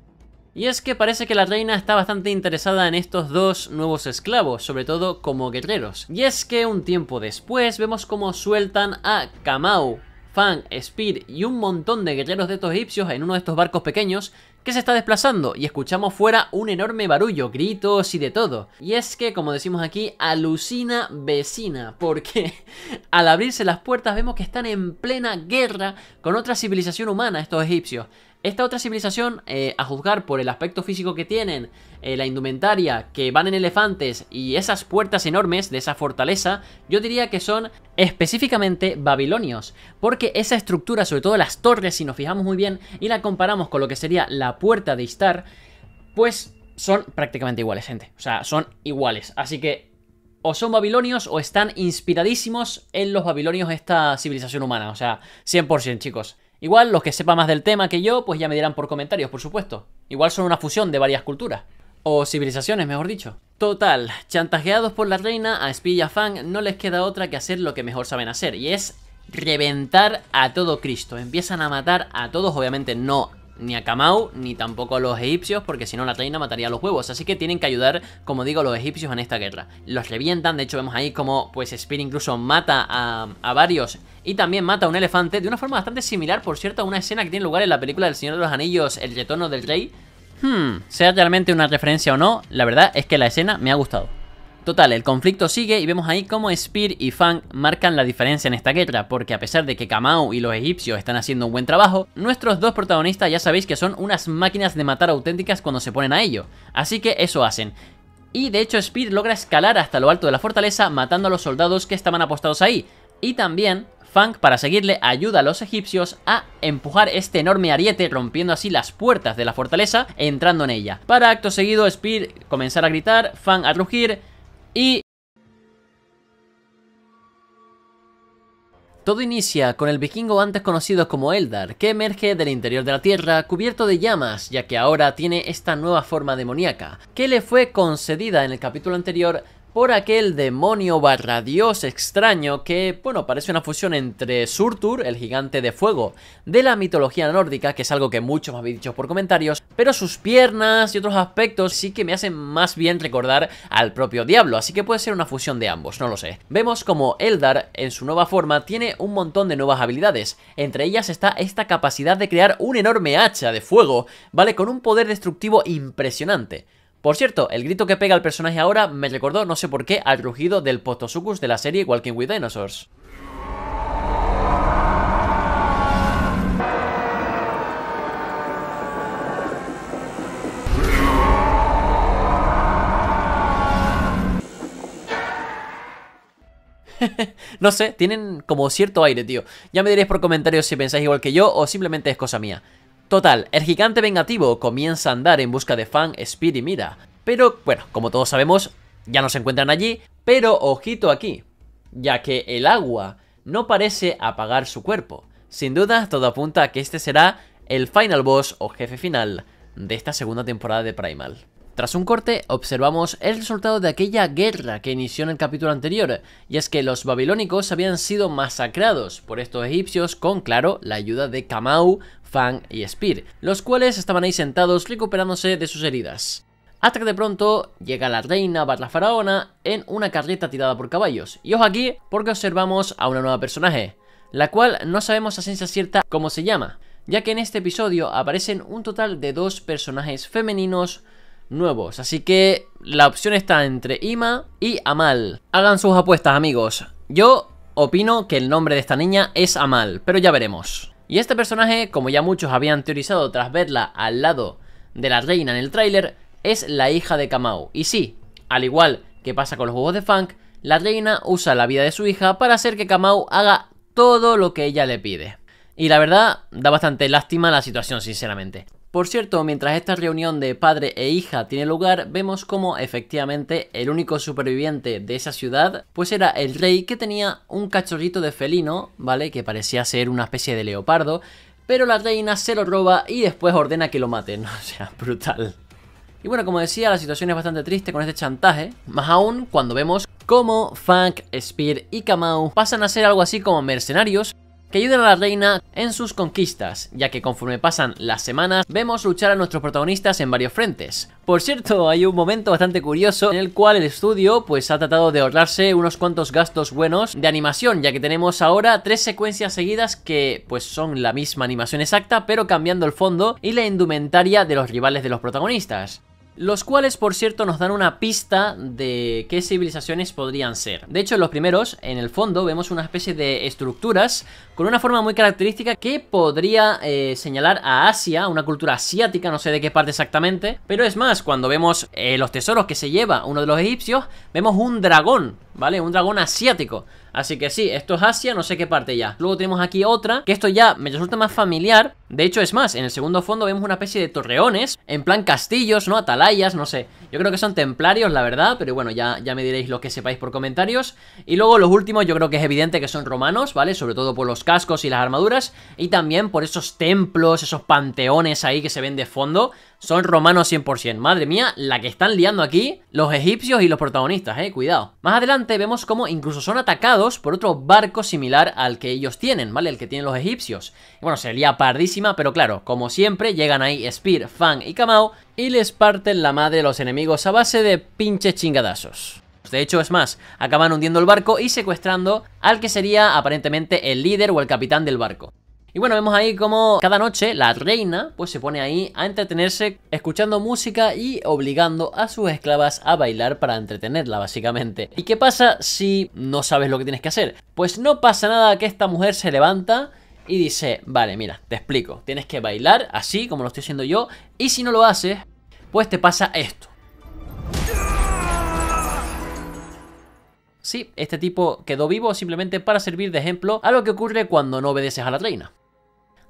Y es que parece que la reina está bastante interesada en estos dos nuevos esclavos, sobre todo como guerreros. Y es que un tiempo después vemos cómo sueltan a Kamau, Fang, Speed y un montón de guerreros de estos egipcios en uno de estos barcos pequeños que se está desplazando y escuchamos fuera un enorme barullo, gritos y de todo. Y es que, como decimos aquí, alucina vecina, porque <laughs> al abrirse las puertas vemos que están en plena guerra con otra civilización humana estos egipcios. Esta otra civilización, eh, a juzgar por el aspecto físico que tienen, eh, la indumentaria, que van en elefantes y esas puertas enormes de esa fortaleza, yo diría que son específicamente babilonios, porque esa estructura, sobre todo las torres, si nos fijamos muy bien y la comparamos con lo que sería la puerta de Istar, pues son prácticamente iguales, gente. O sea, son iguales. Así que o son babilonios o están inspiradísimos en los babilonios de esta civilización humana. O sea, 100%, chicos. Igual los que sepan más del tema que yo, pues ya me dirán por comentarios, por supuesto. Igual son una fusión de varias culturas. O civilizaciones, mejor dicho. Total, chantajeados por la reina, a Spy y a Fang no les queda otra que hacer lo que mejor saben hacer, y es reventar a todo Cristo. Empiezan a matar a todos, obviamente no ni a Kamau, ni tampoco a los egipcios, porque si no la reina mataría a los huevos. Así que tienen que ayudar, como digo, los egipcios en esta guerra. Los revientan, de hecho vemos ahí como pues Spear incluso mata a, a varios y también mata a un elefante, de una forma bastante similar, por cierto, a una escena que tiene lugar en la película del Señor de los Anillos, El Retorno del Rey. Hmm, sea realmente una referencia o no, la verdad es que la escena me ha gustado. Total, el conflicto sigue y vemos ahí cómo Spear y Fang marcan la diferencia en esta guerra, porque a pesar de que Kamau y los egipcios están haciendo un buen trabajo, nuestros dos protagonistas ya sabéis que son unas máquinas de matar auténticas cuando se ponen a ello, así que eso hacen. Y de hecho Spear logra escalar hasta lo alto de la fortaleza matando a los soldados que estaban apostados ahí, y también Fang, para seguirle, ayuda a los egipcios a empujar este enorme ariete, rompiendo así las puertas de la fortaleza, entrando en ella. Para acto seguido, Spear comenzar a gritar, Fang a rugir, y... Todo inicia con el vikingo antes conocido como Eldar, que emerge del interior de la Tierra cubierto de llamas, ya que ahora tiene esta nueva forma demoníaca, que le fue concedida en el capítulo anterior por aquel demonio barra dios extraño que, bueno, parece una fusión entre Surtur, el gigante de fuego de la mitología nórdica, que es algo que muchos me habéis dicho por comentarios, pero sus piernas y otros aspectos sí que me hacen más bien recordar al propio diablo, así que puede ser una fusión de ambos, no lo sé. Vemos como Eldar, en su nueva forma, tiene un montón de nuevas habilidades, entre ellas está esta capacidad de crear un enorme hacha de fuego, ¿vale? Con un poder destructivo impresionante. Por cierto, el grito que pega el personaje ahora me recordó, no sé por qué, al rugido del Postosucus de la serie Walking with Dinosaurs. <laughs> no sé, tienen como cierto aire, tío. Ya me diréis por comentarios si pensáis igual que yo o simplemente es cosa mía. Total, el gigante vengativo comienza a andar en busca de Fan, Speed y Mira. Pero, bueno, como todos sabemos, ya no se encuentran allí, pero ojito aquí, ya que el agua no parece apagar su cuerpo. Sin duda, todo apunta a que este será el final boss o jefe final de esta segunda temporada de Primal. Tras un corte, observamos el resultado de aquella guerra que inició en el capítulo anterior, y es que los babilónicos habían sido masacrados por estos egipcios con, claro, la ayuda de Kamau Fang y Spear, los cuales estaban ahí sentados recuperándose de sus heridas. Hasta que de pronto llega la reina barra faraona en una carreta tirada por caballos. Y ojo aquí porque observamos a una nueva personaje, la cual no sabemos a ciencia cierta cómo se llama, ya que en este episodio aparecen un total de dos personajes femeninos nuevos. Así que la opción está entre Ima y Amal. Hagan sus apuestas amigos. Yo opino que el nombre de esta niña es Amal, pero ya veremos. Y este personaje, como ya muchos habían teorizado tras verla al lado de la reina en el tráiler, es la hija de Kamau. Y sí, al igual que pasa con los juegos de Funk, la reina usa la vida de su hija para hacer que Kamau haga todo lo que ella le pide. Y la verdad, da bastante lástima la situación, sinceramente. Por cierto, mientras esta reunión de padre e hija tiene lugar, vemos como efectivamente el único superviviente de esa ciudad, pues era el rey que tenía un cachorrito de felino, ¿vale? Que parecía ser una especie de leopardo, pero la reina se lo roba y después ordena que lo maten, <laughs> o sea, brutal. Y bueno, como decía, la situación es bastante triste con este chantaje, más aún cuando vemos cómo Funk, Spear y Kamau pasan a ser algo así como mercenarios, que ayuden a la reina en sus conquistas, ya que conforme pasan las semanas vemos luchar a nuestros protagonistas en varios frentes. Por cierto, hay un momento bastante curioso en el cual el estudio pues ha tratado de ahorrarse unos cuantos gastos buenos de animación, ya que tenemos ahora tres secuencias seguidas que pues son la misma animación exacta, pero cambiando el fondo y la indumentaria de los rivales de los protagonistas los cuales por cierto nos dan una pista de qué civilizaciones podrían ser. De hecho, en los primeros, en el fondo, vemos una especie de estructuras con una forma muy característica que podría eh, señalar a Asia, una cultura asiática, no sé de qué parte exactamente, pero es más, cuando vemos eh, los tesoros que se lleva uno de los egipcios, vemos un dragón ¿vale? Un dragón asiático. Así que sí, esto es Asia, no sé qué parte ya. Luego tenemos aquí otra, que esto ya me resulta más familiar. De hecho, es más, en el segundo fondo vemos una especie de torreones, en plan castillos, ¿no? Atalayas, no sé. Yo creo que son templarios, la verdad, pero bueno, ya, ya me diréis lo que sepáis por comentarios. Y luego los últimos yo creo que es evidente que son romanos, ¿vale? Sobre todo por los cascos y las armaduras, y también por esos templos, esos panteones ahí que se ven de fondo son romanos 100%. Madre mía, la que están liando aquí los egipcios y los protagonistas, eh, cuidado. Más adelante vemos cómo incluso son atacados por otro barco similar al que ellos tienen, ¿vale? El que tienen los egipcios. Bueno, sería pardísima, pero claro, como siempre, llegan ahí Spear, Fang y Kamao y les parten la madre de los enemigos a base de pinches chingadazos. De hecho, es más, acaban hundiendo el barco y secuestrando al que sería aparentemente el líder o el capitán del barco. Y bueno, vemos ahí como cada noche la reina pues se pone ahí a entretenerse escuchando música y obligando a sus esclavas a bailar para entretenerla básicamente. ¿Y qué pasa si no sabes lo que tienes que hacer? Pues no pasa nada que esta mujer se levanta y dice, vale, mira, te explico, tienes que bailar así como lo estoy haciendo yo y si no lo haces, pues te pasa esto. Sí, este tipo quedó vivo simplemente para servir de ejemplo a lo que ocurre cuando no obedeces a la reina.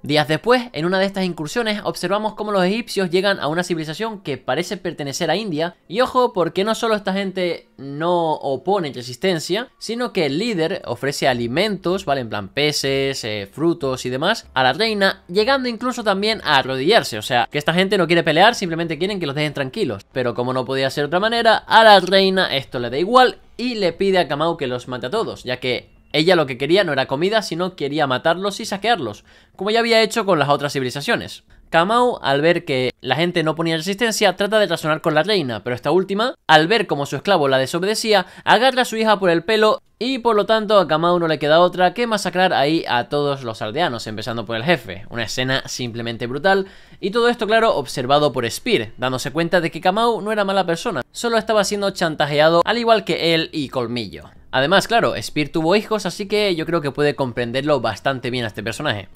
Días después, en una de estas incursiones, observamos cómo los egipcios llegan a una civilización que parece pertenecer a India, y ojo porque no solo esta gente no opone resistencia, sino que el líder ofrece alimentos, ¿vale? En plan peces, eh, frutos y demás, a la reina, llegando incluso también a arrodillarse, o sea, que esta gente no quiere pelear, simplemente quieren que los dejen tranquilos, pero como no podía ser de otra manera, a la reina esto le da igual y le pide a Kamau que los mate a todos, ya que ella lo que quería no era comida, sino quería matarlos y saquearlos, como ya había hecho con las otras civilizaciones. Kamau, al ver que la gente no ponía resistencia, trata de razonar con la reina, pero esta última, al ver como su esclavo la desobedecía, agarra a su hija por el pelo y por lo tanto a Kamau no le queda otra que masacrar ahí a todos los aldeanos, empezando por el jefe. Una escena simplemente brutal. Y todo esto, claro, observado por Spear, dándose cuenta de que Kamau no era mala persona, solo estaba siendo chantajeado al igual que él y Colmillo. Además, claro, Spear tuvo hijos, así que yo creo que puede comprenderlo bastante bien a este personaje.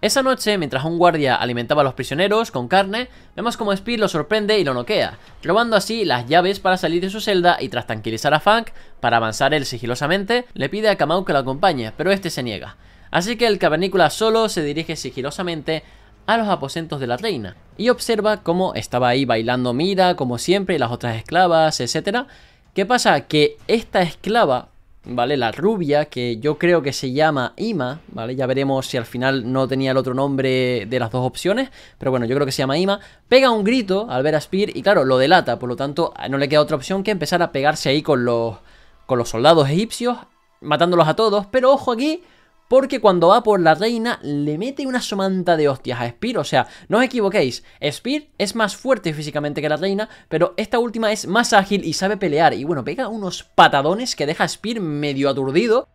Esa noche, mientras un guardia alimentaba a los prisioneros con carne, vemos como Spear lo sorprende y lo noquea, robando así las llaves para salir de su celda y tras tranquilizar a Funk, para avanzar él sigilosamente, le pide a Kamau que lo acompañe, pero este se niega. Así que el cavernícola solo se dirige sigilosamente a los aposentos de la reina y observa cómo estaba ahí bailando Mira, como siempre, y las otras esclavas, etc. ¿Qué pasa? Que esta esclava ¿vale? La rubia, que yo creo que se llama Ima, ¿vale? Ya veremos si al final no tenía el otro nombre de las dos opciones, pero bueno, yo creo que se llama Ima, pega un grito al ver a Spear y claro, lo delata, por lo tanto no le queda otra opción que empezar a pegarse ahí con los, con los soldados egipcios, matándolos a todos, pero ojo aquí, porque cuando va por la reina le mete una somanta de hostias a Spear, o sea, no os equivoquéis, Spear es más fuerte físicamente que la reina, pero esta última es más ágil y sabe pelear, y bueno, pega unos patadones que deja a Spear medio aturdido,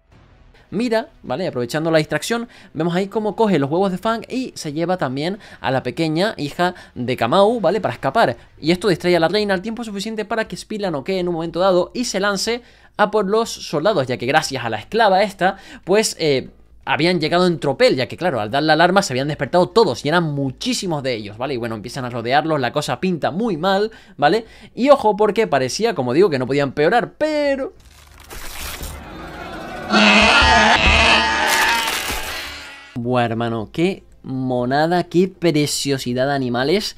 mira, ¿vale? Aprovechando la distracción, vemos ahí cómo coge los huevos de Fang y se lleva también a la pequeña hija de Kamau, ¿vale? Para escapar. Y esto distrae a la reina al tiempo suficiente para que la noquee en un momento dado y se lance a por los soldados, ya que gracias a la esclava esta, pues... Eh, habían llegado en tropel, ya que claro, al dar la alarma se habían despertado todos y eran muchísimos de ellos, ¿vale? Y bueno, empiezan a rodearlos, la cosa pinta muy mal, ¿vale? Y ojo porque parecía, como digo, que no podían empeorar, pero... Buah, hermano, qué monada, qué preciosidad de animales.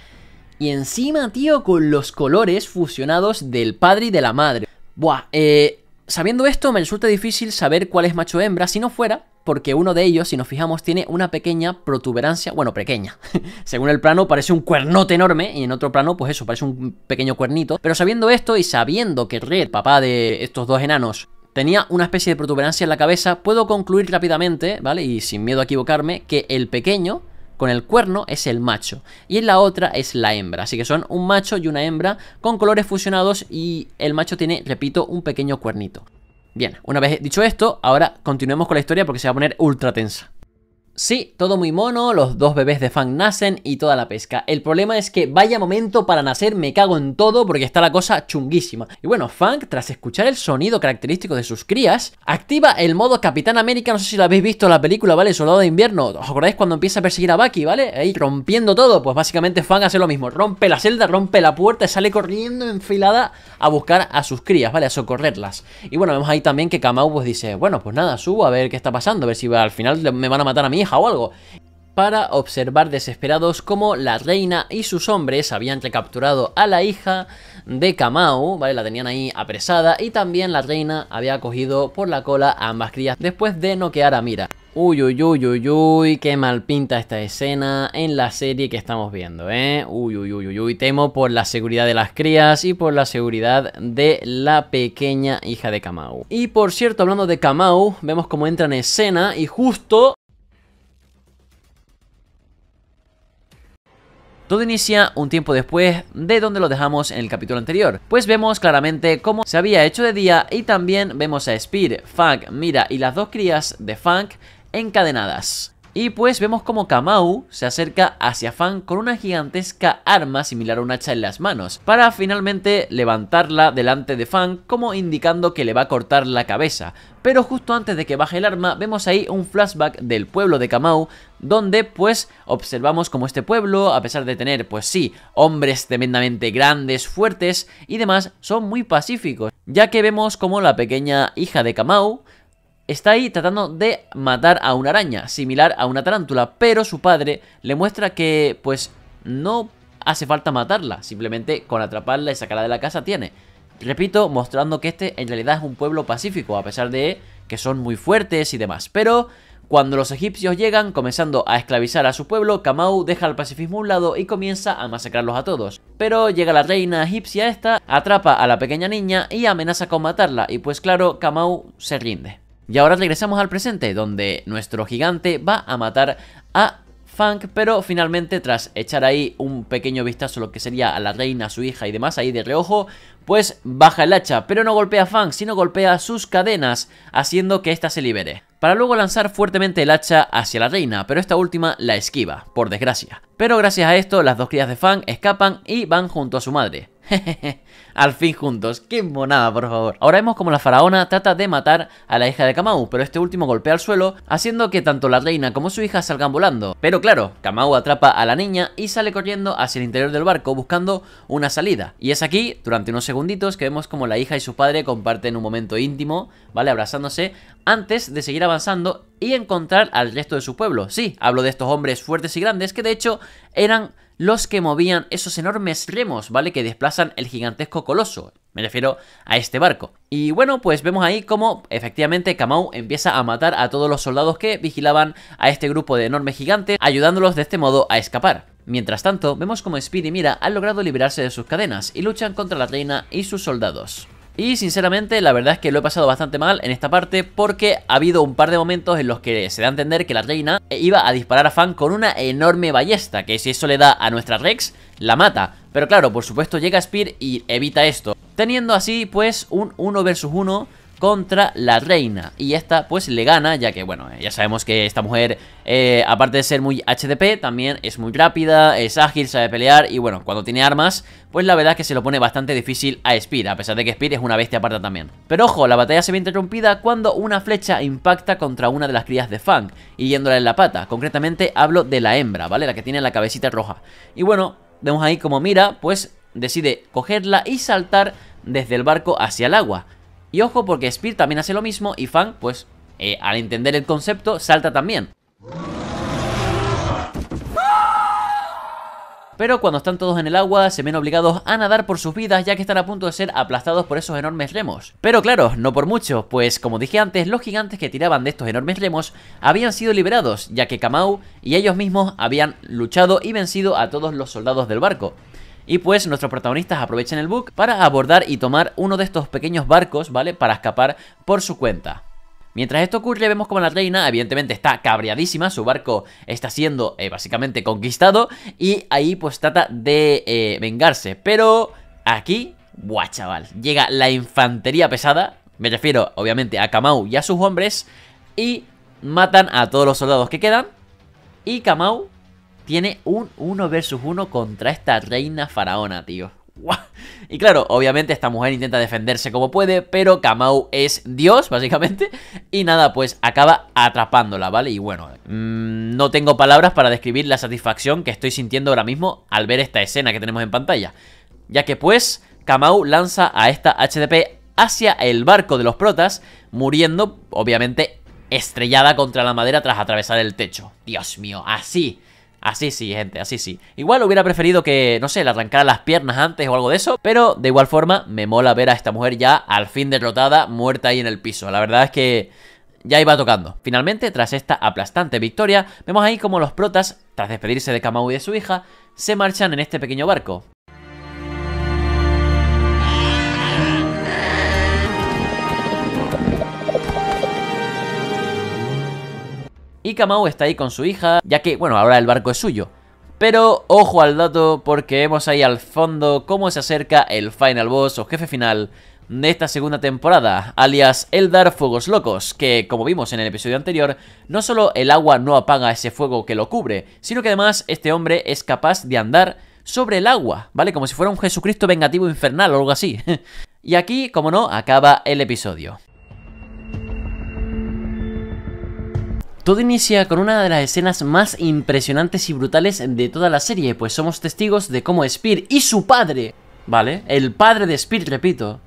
Y encima, tío, con los colores fusionados del padre y de la madre. Buah, eh... Sabiendo esto, me resulta difícil saber cuál es macho hembra. Si no fuera, porque uno de ellos, si nos fijamos, tiene una pequeña protuberancia, bueno, pequeña. <laughs> Según el plano parece un cuernote enorme y en otro plano, pues eso, parece un pequeño cuernito. Pero sabiendo esto y sabiendo que Red, papá de estos dos enanos, tenía una especie de protuberancia en la cabeza, puedo concluir rápidamente, ¿vale? Y sin miedo a equivocarme, que el pequeño con el cuerno es el macho y en la otra es la hembra. Así que son un macho y una hembra con colores fusionados y el macho tiene, repito, un pequeño cuernito. Bien, una vez dicho esto, ahora continuemos con la historia porque se va a poner ultra tensa. Sí, todo muy mono, los dos bebés de Fang nacen y toda la pesca. El problema es que vaya momento para nacer, me cago en todo porque está la cosa chunguísima. Y bueno, Fang, tras escuchar el sonido característico de sus crías, activa el modo Capitán América, no sé si lo habéis visto en la película, ¿vale? Soldado de invierno, ¿os acordáis cuando empieza a perseguir a Bucky, ¿vale? Ahí rompiendo todo, pues básicamente Fang hace lo mismo, rompe la celda, rompe la puerta y sale corriendo enfilada a buscar a sus crías, ¿vale? A socorrerlas. Y bueno, vemos ahí también que Kamau pues dice, bueno, pues nada, subo a ver qué está pasando, a ver si al final me van a matar a mí o algo, para observar desesperados como la reina y sus hombres habían recapturado a la hija de Kamau, ¿vale? La tenían ahí apresada y también la reina había cogido por la cola a ambas crías después de noquear a Mira. Uy, uy, uy, uy, uy, qué mal pinta esta escena en la serie que estamos viendo, ¿eh? Uy, uy, uy, uy, uy, temo por la seguridad de las crías y por la seguridad de la pequeña hija de Kamau. Y por cierto, hablando de Kamau, vemos cómo entra en escena y justo Todo inicia un tiempo después de donde lo dejamos en el capítulo anterior, pues vemos claramente cómo se había hecho de día y también vemos a Spear, Funk, Mira y las dos crías de Funk encadenadas. Y pues vemos como Kamau se acerca hacia Fan con una gigantesca arma similar a un hacha en las manos, para finalmente levantarla delante de Fan como indicando que le va a cortar la cabeza. Pero justo antes de que baje el arma vemos ahí un flashback del pueblo de Kamau donde pues observamos como este pueblo, a pesar de tener pues sí, hombres tremendamente grandes, fuertes y demás, son muy pacíficos, ya que vemos como la pequeña hija de Kamau está ahí tratando de matar a una araña, similar a una tarántula, pero su padre le muestra que pues no hace falta matarla, simplemente con atraparla y sacarla de la casa tiene. Repito, mostrando que este en realidad es un pueblo pacífico, a pesar de que son muy fuertes y demás. Pero cuando los egipcios llegan, comenzando a esclavizar a su pueblo, Kamau deja el pacifismo a un lado y comienza a masacrarlos a todos. Pero llega la reina egipcia esta, atrapa a la pequeña niña y amenaza con matarla, y pues claro, Kamau se rinde. Y ahora regresamos al presente, donde nuestro gigante va a matar a Funk, pero finalmente tras echar ahí un pequeño vistazo lo que sería a la reina, su hija y demás ahí de reojo, pues baja el hacha, pero no golpea a Funk, sino golpea sus cadenas, haciendo que ésta se libere, para luego lanzar fuertemente el hacha hacia la reina, pero esta última la esquiva, por desgracia. Pero gracias a esto, las dos crías de Fang escapan y van junto a su madre. <laughs> Al fin juntos, qué monada, por favor. Ahora vemos como la faraona trata de matar a la hija de Kamau, pero este último golpea al suelo, haciendo que tanto la reina como su hija salgan volando. Pero claro, Kamau atrapa a la niña y sale corriendo hacia el interior del barco buscando una salida. Y es aquí, durante unos segunditos, que vemos como la hija y su padre comparten un momento íntimo, ¿vale? Abrazándose, antes de seguir avanzando y encontrar al resto de su pueblo. Sí, hablo de estos hombres fuertes y grandes que de hecho eran los que movían esos enormes remos, ¿vale? Que desplazan el gigantesco coloso. Me refiero a este barco. Y bueno, pues vemos ahí cómo efectivamente Kamau empieza a matar a todos los soldados que vigilaban a este grupo de enormes gigantes, ayudándolos de este modo a escapar. Mientras tanto, vemos como Speed y Mira han logrado liberarse de sus cadenas y luchan contra la reina y sus soldados. Y sinceramente la verdad es que lo he pasado bastante mal en esta parte porque ha habido un par de momentos en los que se da a entender que la reina iba a disparar a Fan con una enorme ballesta, que si eso le da a nuestra Rex, la mata. Pero claro, por supuesto llega Spear y evita esto. Teniendo así pues un 1 vs 1 contra la reina. Y esta pues le gana, ya que bueno, eh, ya sabemos que esta mujer, eh, aparte de ser muy HDP, también es muy rápida, es ágil, sabe pelear y bueno, cuando tiene armas, pues la verdad es que se lo pone bastante difícil a Spear, a pesar de que Spear es una bestia aparta también. Pero ojo, la batalla se ve interrumpida cuando una flecha impacta contra una de las crías de Fang, yéndola en la pata. Concretamente hablo de la hembra, ¿vale? La que tiene la cabecita roja. Y bueno, vemos ahí como Mira, pues decide cogerla y saltar desde el barco hacia el agua. Y ojo porque Spear también hace lo mismo y Fang, pues, eh, al entender el concepto, salta también. Pero cuando están todos en el agua, se ven obligados a nadar por sus vidas ya que están a punto de ser aplastados por esos enormes remos. Pero claro, no por mucho, pues como dije antes, los gigantes que tiraban de estos enormes remos habían sido liberados, ya que Kamau y ellos mismos habían luchado y vencido a todos los soldados del barco. Y pues nuestros protagonistas aprovechan el bug para abordar y tomar uno de estos pequeños barcos, ¿vale? Para escapar por su cuenta. Mientras esto ocurre, vemos como la reina, evidentemente, está cabreadísima, su barco está siendo eh, básicamente conquistado y ahí pues trata de eh, vengarse. Pero aquí, buah, chaval, llega la infantería pesada, me refiero obviamente a Kamau y a sus hombres, y matan a todos los soldados que quedan. Y Kamau tiene un 1 versus 1 contra esta reina faraona, tío. Y claro, obviamente esta mujer intenta defenderse como puede, pero Kamau es Dios, básicamente. Y nada, pues acaba atrapándola, ¿vale? Y bueno, mm, no tengo palabras para describir la satisfacción que estoy sintiendo ahora mismo al ver esta escena que tenemos en pantalla. Ya que pues, Kamau lanza a esta HDP hacia el barco de los protas, muriendo, obviamente, estrellada contra la madera tras atravesar el techo. Dios mío, así Así sí, gente, así sí. Igual hubiera preferido que, no sé, le arrancara las piernas antes o algo de eso, pero de igual forma me mola ver a esta mujer ya al fin derrotada, muerta ahí en el piso. La verdad es que ya iba tocando. Finalmente, tras esta aplastante victoria, vemos ahí como los protas, tras despedirse de Kamau y de su hija, se marchan en este pequeño barco. y Kamau está ahí con su hija, ya que, bueno, ahora el barco es suyo. Pero ojo al dato porque vemos ahí al fondo cómo se acerca el final boss o jefe final de esta segunda temporada, alias Eldar Fuegos Locos, que como vimos en el episodio anterior, no solo el agua no apaga ese fuego que lo cubre, sino que además este hombre es capaz de andar sobre el agua, ¿vale? Como si fuera un Jesucristo vengativo infernal o algo así. <laughs> y aquí, como no, acaba el episodio. Todo inicia con una de las escenas más impresionantes y brutales de toda la serie, pues somos testigos de cómo Spear y su padre, ¿vale? El padre de Spear, repito,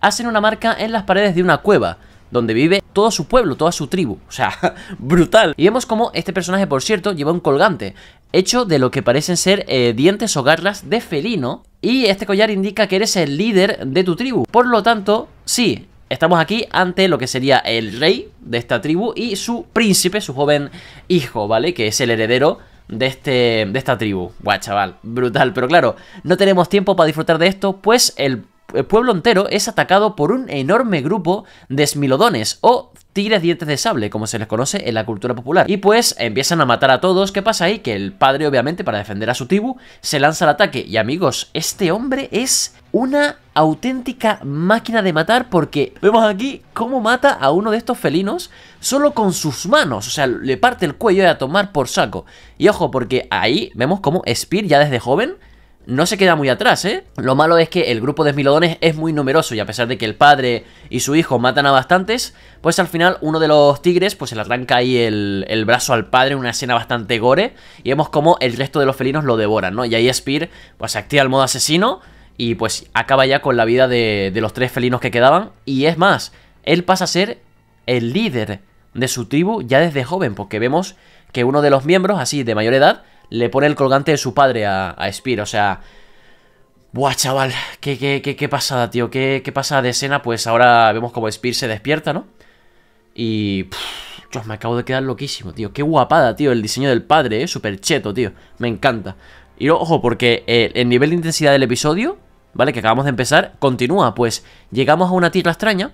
hacen una marca en las paredes de una cueva, donde vive todo su pueblo, toda su tribu. O sea, <laughs> brutal. Y vemos como este personaje, por cierto, lleva un colgante, hecho de lo que parecen ser eh, dientes o garras de felino. Y este collar indica que eres el líder de tu tribu. Por lo tanto, sí, Estamos aquí ante lo que sería el rey de esta tribu y su príncipe, su joven hijo, ¿vale? Que es el heredero de, este, de esta tribu. Guau, chaval, brutal. Pero claro, no tenemos tiempo para disfrutar de esto, pues el pueblo entero es atacado por un enorme grupo de esmilodones o tigres dientes de sable, como se les conoce en la cultura popular. Y pues empiezan a matar a todos. ¿Qué pasa ahí? Que el padre, obviamente, para defender a su tibu se lanza al ataque. Y amigos, este hombre es una auténtica máquina de matar porque vemos aquí cómo mata a uno de estos felinos solo con sus manos, o sea, le parte el cuello y a tomar por saco. Y ojo, porque ahí vemos cómo Spear ya desde joven no se queda muy atrás, ¿eh? Lo malo es que el grupo de esmilodones es muy numeroso y a pesar de que el padre y su hijo matan a bastantes, pues al final uno de los tigres pues se le arranca ahí el, brazo al padre en una escena bastante gore y vemos como el resto de los felinos lo devoran, ¿no? Y ahí Spear pues se activa el modo asesino y pues acaba ya con la vida de, de los tres felinos que quedaban y es más, él pasa a ser el líder de su tribu ya desde joven porque vemos que uno de los miembros así de mayor edad le pone el colgante de su padre a, a Spear. O sea, Buah, chaval, qué, qué, qué, pasada, tío, qué, pasada de escena. Pues ahora vemos como Spear se despierta, ¿no? Y... me acabo de quedar loquísimo, tío. Qué guapada, tío, el diseño del padre, ¿eh? Súper cheto, tío. Me encanta. Y ojo, porque el nivel de intensidad del episodio, ¿vale? Que acabamos de empezar, continúa. Pues llegamos a una tierra extraña,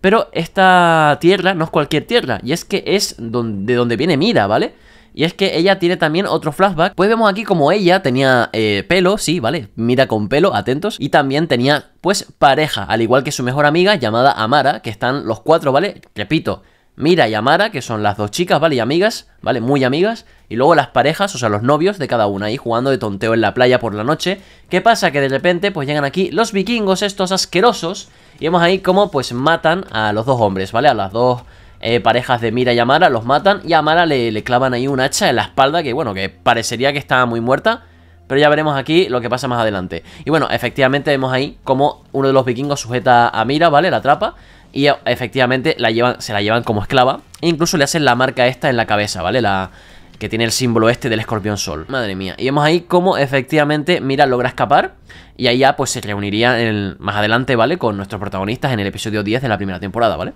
pero esta tierra no es cualquier tierra. Y es que es donde, de donde viene Mira, ¿vale? vale y es que ella tiene también otro flashback. Pues vemos aquí como ella tenía eh, pelo, sí, ¿vale? Mira con pelo, atentos. Y también tenía, pues, pareja, al igual que su mejor amiga llamada Amara, que están los cuatro, ¿vale? Repito, Mira y Amara, que son las dos chicas, ¿vale? Y amigas, ¿vale? Muy amigas. Y luego las parejas, o sea, los novios de cada una ahí jugando de tonteo en la playa por la noche. ¿Qué pasa? Que de repente pues llegan aquí los vikingos estos asquerosos. Y vemos ahí cómo pues matan a los dos hombres, ¿vale? A las dos eh, parejas de Mira y Amara, los matan y a Amara le, clavan ahí un hacha en la espalda que bueno, que parecería que estaba muy muerta. Pero ya veremos aquí lo que pasa más adelante. Y bueno, efectivamente vemos ahí como uno de los vikingos sujeta a Mira, ¿vale? La atrapa. Y efectivamente la llevan, se la llevan como esclava. E incluso le hacen la marca esta en la cabeza, ¿vale? La, que tiene el símbolo este del escorpión sol. Madre mía. Y vemos ahí cómo efectivamente Mira logra escapar. Y ahí ya pues se reuniría más adelante, ¿vale? Con nuestros protagonistas en el episodio 10 de la primera temporada, ¿vale?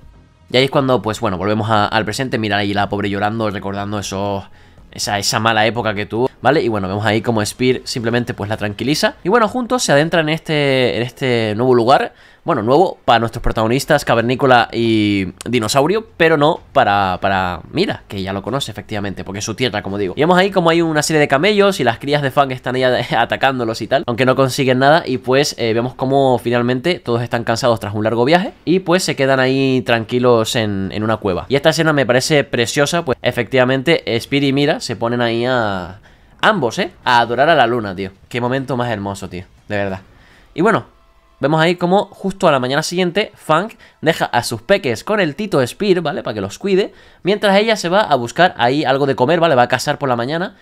Y ahí es cuando, pues bueno, volvemos al presente, mirar ahí la pobre llorando, recordando eso Esa, mala época que tuvo, ¿vale? Y bueno, vemos ahí como Spear simplemente pues la tranquiliza. Y bueno, juntos se adentran en este, en este nuevo lugar bueno, nuevo para nuestros protagonistas, Cavernícola y Dinosaurio, pero no para, Mira, que ya lo conoce efectivamente, porque es su tierra, como digo. Y vemos ahí como hay una serie de camellos y las crías de Fang están ahí <laughs> atacándolos y tal, aunque no consiguen nada y pues eh, vemos como finalmente todos están cansados tras un largo viaje y pues se quedan ahí tranquilos en, en una cueva. Y esta escena me parece preciosa, pues efectivamente Spear y Mira se ponen ahí a... Ambos, ¿eh? A adorar a la luna, tío. Qué momento más hermoso, tío. De verdad. Y bueno, Vemos ahí como justo a la mañana siguiente, Funk deja a sus peques con el Tito Spear, ¿vale? Para que los cuide, mientras ella se va a buscar ahí algo de comer, ¿vale? Va a cazar por la mañana.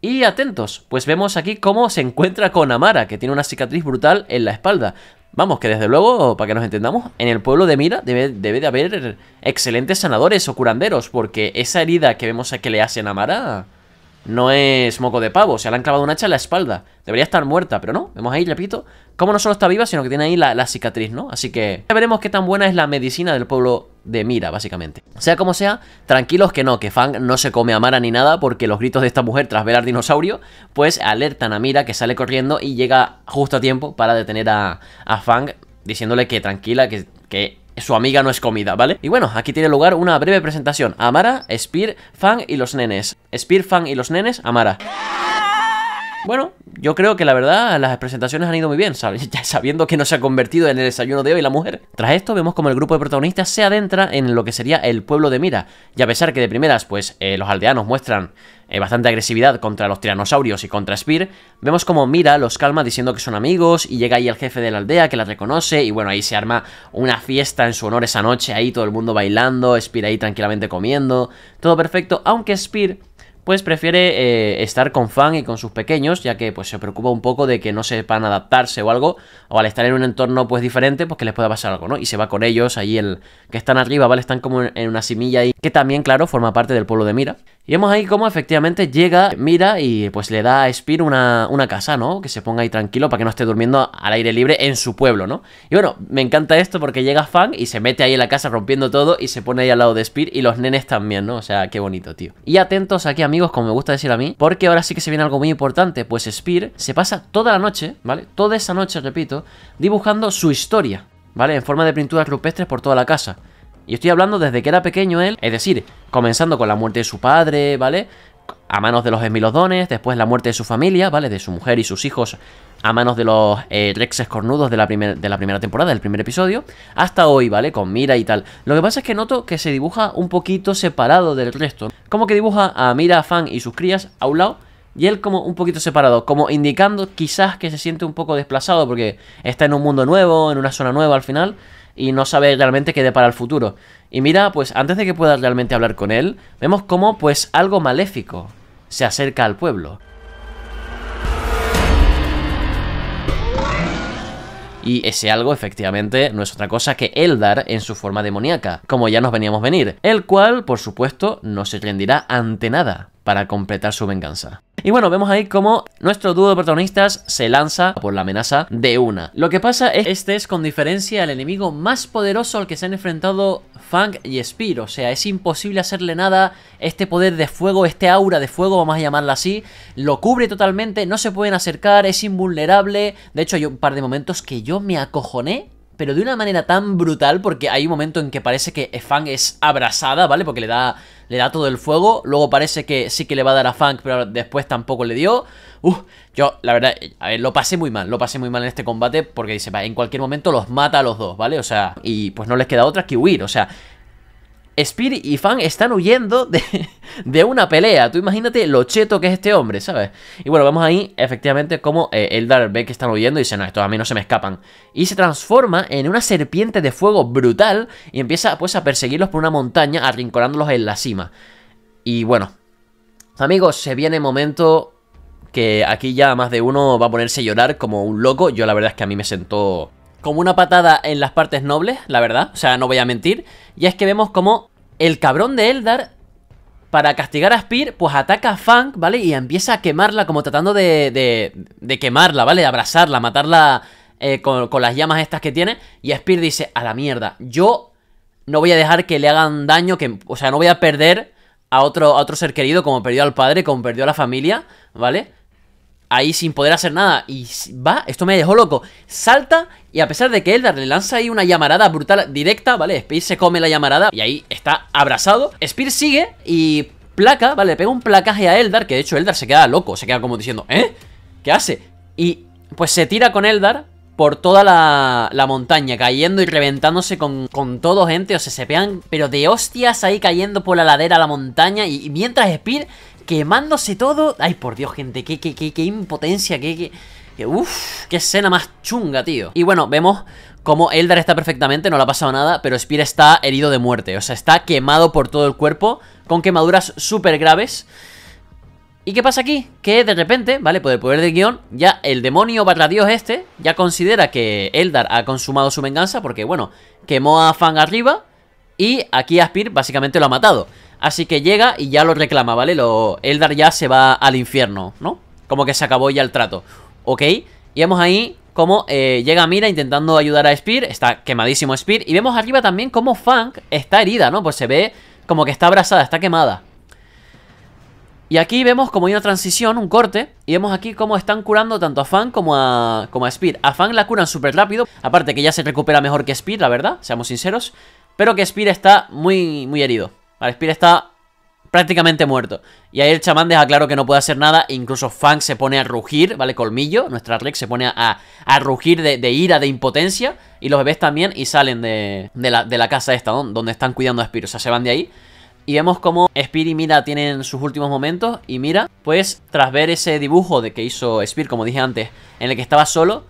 Y atentos, pues vemos aquí cómo se encuentra con Amara, que tiene una cicatriz brutal en la espalda. Vamos, que desde luego, para que nos entendamos, en el pueblo de Mira debe, debe de haber excelentes sanadores o curanderos, porque esa herida que vemos que le hacen a Amara no es moco de pavo. se le han clavado un hacha en la espalda. Debería estar muerta, pero no. Vemos ahí, repito, cómo no solo está viva, sino que tiene ahí la, cicatriz, ¿no? Así que ya veremos qué tan buena es la medicina del pueblo de Mira, básicamente. Sea como sea, tranquilos que no, que Fang no se come a Mara ni nada, porque los gritos de esta mujer tras ver al dinosaurio, pues alertan a Mira que sale corriendo y llega justo a tiempo para detener a, Fang, diciéndole que tranquila, que, que su amiga no es comida, ¿vale? Y bueno, aquí tiene lugar una breve presentación. Amara, Spear, Fang y los nenes. Spear, Fang y los nenes, Amara. Bueno, yo creo que la verdad las presentaciones han ido muy bien, <laughs> sabiendo que no se ha convertido en el desayuno de hoy la mujer. Tras esto vemos como el grupo de protagonistas se adentra en lo que sería el pueblo de Mira, y a pesar que de primeras pues eh, los aldeanos muestran eh, bastante agresividad contra los tiranosaurios y contra Spear, vemos como Mira los calma diciendo que son amigos y llega ahí el jefe de la aldea que la reconoce y bueno, ahí se arma una fiesta en su honor esa noche, ahí todo el mundo bailando, Spear ahí tranquilamente comiendo, todo perfecto, aunque Spear pues prefiere eh, estar con Fan y con sus pequeños, ya que pues se preocupa un poco de que no sepan adaptarse o algo, o al estar en un entorno pues diferente, pues que les pueda pasar algo, ¿no? Y se va con ellos, ahí el que están arriba, ¿vale? Están como en una semilla ahí, que también, claro, forma parte del pueblo de Mira. Y vemos ahí cómo efectivamente llega, mira y pues le da a Spear una, una casa, ¿no? Que se ponga ahí tranquilo para que no esté durmiendo al aire libre en su pueblo, ¿no? Y bueno, me encanta esto porque llega Fan y se mete ahí en la casa rompiendo todo y se pone ahí al lado de Spear y los nenes también, ¿no? O sea, qué bonito, tío. Y atentos aquí a amigos, como me gusta decir a mí, porque ahora sí que se viene algo muy importante, pues Spear se pasa toda la noche, ¿vale? Toda esa noche, repito, dibujando su historia, ¿vale? En forma de pinturas rupestres por toda la casa. Y estoy hablando desde que era pequeño él, es decir, comenzando con la muerte de su padre, ¿vale? A manos de los esmilodones, después la muerte de su familia, ¿vale? De su mujer y sus hijos a manos de los eh, Rexes cornudos de la, primera temporada, del primer episodio, hasta hoy, ¿vale? Con Mira y tal. Lo que pasa es que noto que se dibuja un poquito separado del resto. Como que dibuja a Mira, a Fan y sus crías a un lado y él como un poquito separado, como indicando quizás que se siente un poco desplazado porque está en un mundo nuevo, en una zona nueva al final y no sabe realmente qué depara el futuro. Y mira, pues antes de que pueda realmente hablar con él, vemos como pues algo maléfico se acerca al pueblo. Y ese algo, efectivamente, no es otra cosa que Eldar en su forma demoníaca, como ya nos veníamos venir, el cual, por supuesto, no se rendirá ante nada para completar su venganza. Y bueno, vemos ahí como nuestro dúo de protagonistas se lanza por la amenaza de una. Lo que pasa es que este es con diferencia el enemigo más poderoso al que se han enfrentado Fang y Spear. O sea, es imposible hacerle nada. Este poder de fuego, este aura de fuego, vamos a llamarla así, lo cubre totalmente. No se pueden acercar, es invulnerable. De hecho, hay un par de momentos que yo me acojoné pero de una manera tan brutal, porque hay un momento en que parece que Fang es abrasada, ¿vale? Porque le da, le da todo el fuego, luego parece que sí que le va a dar a Fang, pero después tampoco le dio. Uf, yo, la verdad, eh, a ver, lo pasé muy mal, lo pasé muy mal en este combate, porque dice, va, en cualquier momento los mata a los dos, ¿vale? O sea, y pues no les queda otra que huir, o sea, Spirit y Fan están huyendo de, de, una pelea. Tú imagínate lo cheto que es este hombre, ¿sabes? Y bueno, vemos ahí efectivamente como eh, Eldar ve que están huyendo y dice, no, estos a mí no se me escapan. Y se transforma en una serpiente de fuego brutal y empieza pues a perseguirlos por una montaña, arrinconándolos en la cima. Y bueno, amigos, se viene momento que aquí ya más de uno va a ponerse a llorar como un loco. Yo la verdad es que a mí me sentó como una patada en las partes nobles, la verdad, o sea, no voy a mentir. Y es que vemos como el cabrón de Eldar, para castigar a Spear, pues ataca a Funk, ¿vale? Y empieza a quemarla, como tratando de, de, quemarla, ¿vale? De abrazarla, matarla eh, con, las llamas estas que tiene. Y Spear dice, a la mierda, yo no voy a dejar que le hagan daño, que, o sea, no voy a perder a otro, a otro ser querido como perdió al padre, como perdió a la familia, ¿vale? ahí sin poder hacer nada. Y va, esto me dejó loco. Salta y a pesar de que Eldar le lanza ahí una llamarada brutal directa, ¿vale? Spear se come la llamarada y ahí está abrazado. Spear sigue y placa, ¿vale? pega un placaje a Eldar, que de hecho Eldar se queda loco, se queda como diciendo, ¿eh? ¿Qué hace? Y pues se tira con Eldar por toda la, montaña, cayendo y reventándose con, todo gente, o sea, se pegan, pero de hostias ahí cayendo por la ladera a la montaña, y, y mientras Spear quemándose todo. Ay, por Dios, gente, qué, qué, impotencia, qué, qué, qué escena más chunga, tío. Y bueno, vemos como Eldar está perfectamente, no le ha pasado nada, pero Spear está herido de muerte. O sea, está quemado por todo el cuerpo, con quemaduras súper graves. ¿Y qué pasa aquí? Que de repente, ¿vale? Por el poder de guión, ya el demonio barra dios este ya considera que Eldar ha consumado su venganza porque, bueno, quemó a Fang arriba y aquí a Spear básicamente lo ha matado. Así que llega y ya lo reclama, ¿vale? Lo, Eldar ya se va al infierno, ¿no? Como que se acabó ya el trato. Ok, y vemos ahí como eh, llega Mira intentando ayudar a Spear. Está quemadísimo Spear. Y vemos arriba también como Funk está herida, ¿no? Pues se ve como que está abrasada, está quemada. Y aquí vemos como hay una transición, un corte, y vemos aquí cómo están curando tanto a Fang como a, como a Spear. A Fang la curan súper rápido, aparte que ya se recupera mejor que Spear, la verdad, seamos sinceros, pero que Spear está muy, muy herido. Vale, Spear está prácticamente muerto. Y ahí el chamán deja claro que no puede hacer nada. Incluso Fang se pone a rugir, ¿vale? Colmillo, nuestra Rex se pone a, rugir de, ira, de impotencia. Y los bebés también y salen de, la, casa esta, ¿no? Donde están cuidando a Spear. O sea, se van de ahí. Y vemos como Spear y Mira tienen sus últimos momentos. Y Mira, pues, tras ver ese dibujo de que hizo Spear, como dije antes, en el que estaba solo,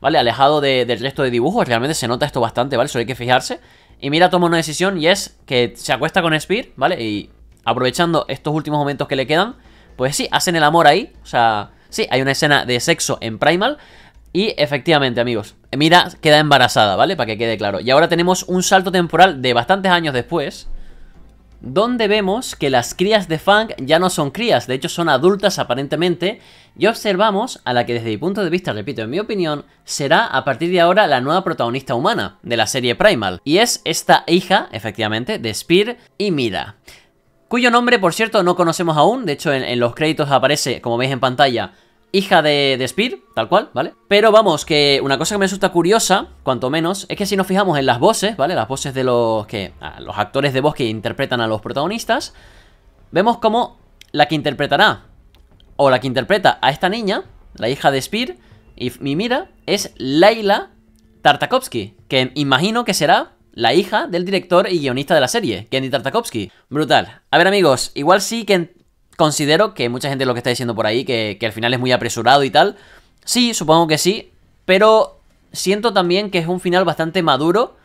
¿vale? Alejado del resto de dibujos. Realmente se nota esto bastante, ¿vale? Solo hay que fijarse. Y Mira toma una decisión y es que se acuesta con Spear, ¿vale? Y aprovechando estos últimos momentos que le quedan, pues sí, hacen el amor ahí. O sea, sí, hay una escena de sexo en Primal. Y efectivamente, amigos, Mira queda embarazada, ¿vale? Para que quede claro. Y ahora tenemos un salto temporal de bastantes años después donde vemos que las crías de Fang ya no son crías, de hecho son adultas aparentemente, y observamos a la que desde mi punto de vista, repito, en mi opinión, será a partir de ahora la nueva protagonista humana de la serie Primal, y es esta hija, efectivamente, de Spear y Mira. Cuyo nombre, por cierto, no conocemos aún, de hecho en los créditos aparece, como veis en pantalla, hija de, Spear, tal cual, ¿vale? Pero vamos, que una cosa que me resulta curiosa, cuanto menos, es que si nos fijamos en las voces, ¿vale? Las voces de los que ah, los actores de voz que interpretan a los protagonistas, vemos como la que interpretará o la que interpreta a esta niña, la hija de Spear y mira es Laila Tartakovsky, que imagino que será la hija del director y guionista de la serie, Kenny Tartakovsky. Brutal. A ver amigos, igual sí que Considero que mucha gente lo que está diciendo por ahí, que, el al final es muy apresurado y tal. Sí, supongo que sí, pero siento también que es un final bastante maduro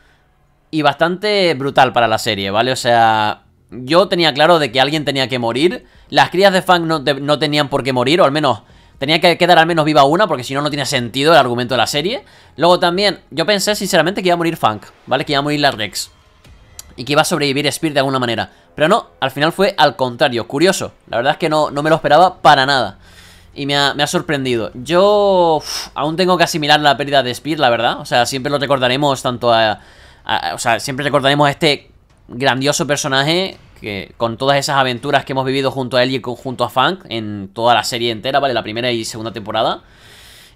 y bastante brutal para la serie, ¿vale? O sea, yo tenía claro de que alguien tenía que morir. Las crías de Funk no, no, tenían por qué morir, o al menos tenía que quedar al menos viva una, porque si no, no tiene sentido el argumento de la serie. Luego también, yo pensé sinceramente que iba a morir Funk, ¿vale? Que iba a morir la Rex y que iba a sobrevivir Spear de alguna manera. Pero no, al final fue al contrario, curioso. La verdad es que no, no me lo esperaba para nada. Y me ha, sorprendido. Yo aún tengo que asimilar la pérdida de Spear, la verdad. O sea, siempre lo recordaremos tanto a, o sea, siempre recordaremos a este grandioso personaje que con todas esas aventuras que hemos vivido junto a él y junto a Funk en toda la serie entera, ¿vale? La primera y segunda temporada.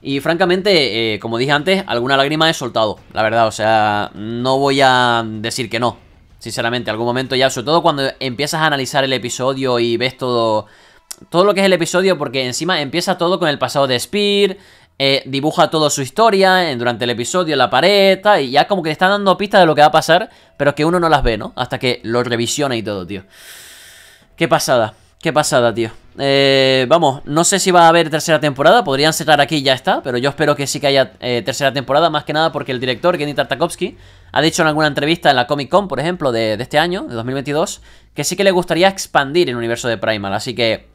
Y francamente, eh, como dije antes, alguna lágrima he soltado, la verdad, o sea, no voy a decir que no. Sinceramente, algún momento ya, sobre todo cuando empiezas a analizar el episodio y ves todo, todo lo que es el episodio, porque encima empieza todo con el pasado de Spear, eh, dibuja toda su historia durante el episodio, la pared, y ya como que te están dando pistas de lo que va a pasar, pero que uno no las ve, ¿no? Hasta que lo revisiona y todo, tío. Qué pasada. Qué pasada, tío. Eh, vamos, no sé si va a haber tercera temporada. Podrían cerrar aquí y ya está. Pero yo espero que sí que haya eh, tercera temporada. Más que nada porque el director, Kenny Tartakovsky, ha dicho en alguna entrevista en la Comic Con, por ejemplo, de, de, este año, de 2022, que sí que le gustaría expandir el universo de Primal. Así que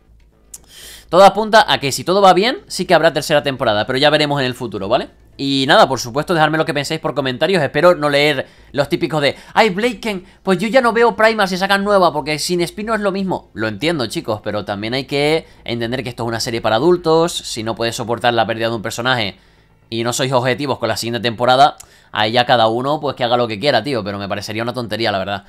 todo apunta a que si todo va bien, sí que habrá tercera temporada. Pero ya veremos en el futuro, ¿vale? Y nada, por supuesto, dejadme lo que penséis por comentarios. Espero no leer los típicos de ¡Ay, Blaken! Pues yo ya no veo Primal si sacan nueva, porque sin espino es lo mismo. Lo entiendo, chicos, pero también hay que entender que esto es una serie para adultos. Si no puedes soportar la pérdida de un personaje y no sois objetivos con la siguiente temporada, ahí ya cada uno pues que haga lo que quiera, tío. Pero me parecería una tontería, la verdad.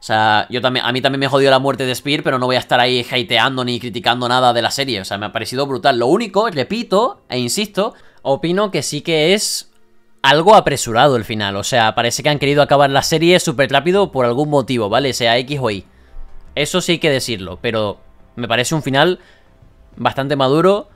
O sea, yo también, a mí también me jodió la muerte de Spear, pero no voy a estar ahí hateando ni criticando nada de la serie. O sea, me ha parecido brutal. Lo único, repito e insisto, opino que sí que es algo apresurado el final. O sea, parece que han querido acabar la serie súper rápido por algún motivo, ¿vale? Sea X o Y. Eso sí hay que decirlo, pero me parece un final bastante maduro,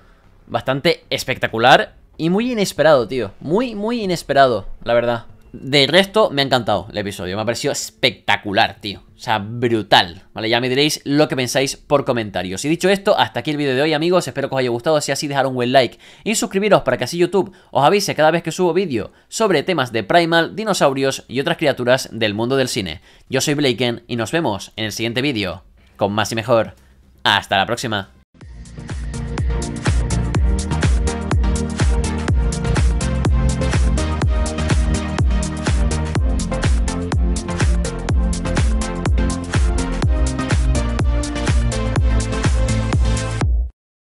bastante espectacular y muy inesperado, tío. Muy, muy inesperado, la verdad. De resto, me ha encantado el episodio. Me ha parecido espectacular, tío. O sea, brutal. Vale, ya me diréis lo que pensáis por comentarios. Y dicho esto, hasta aquí el vídeo de hoy, amigos. Espero que os haya gustado. Si así, dejar un buen like y suscribiros para que así YouTube os avise cada vez que subo vídeo sobre temas de Primal, dinosaurios y otras criaturas del mundo del cine. Yo soy Blaken y nos vemos en el siguiente vídeo. Con más y mejor. Hasta la próxima.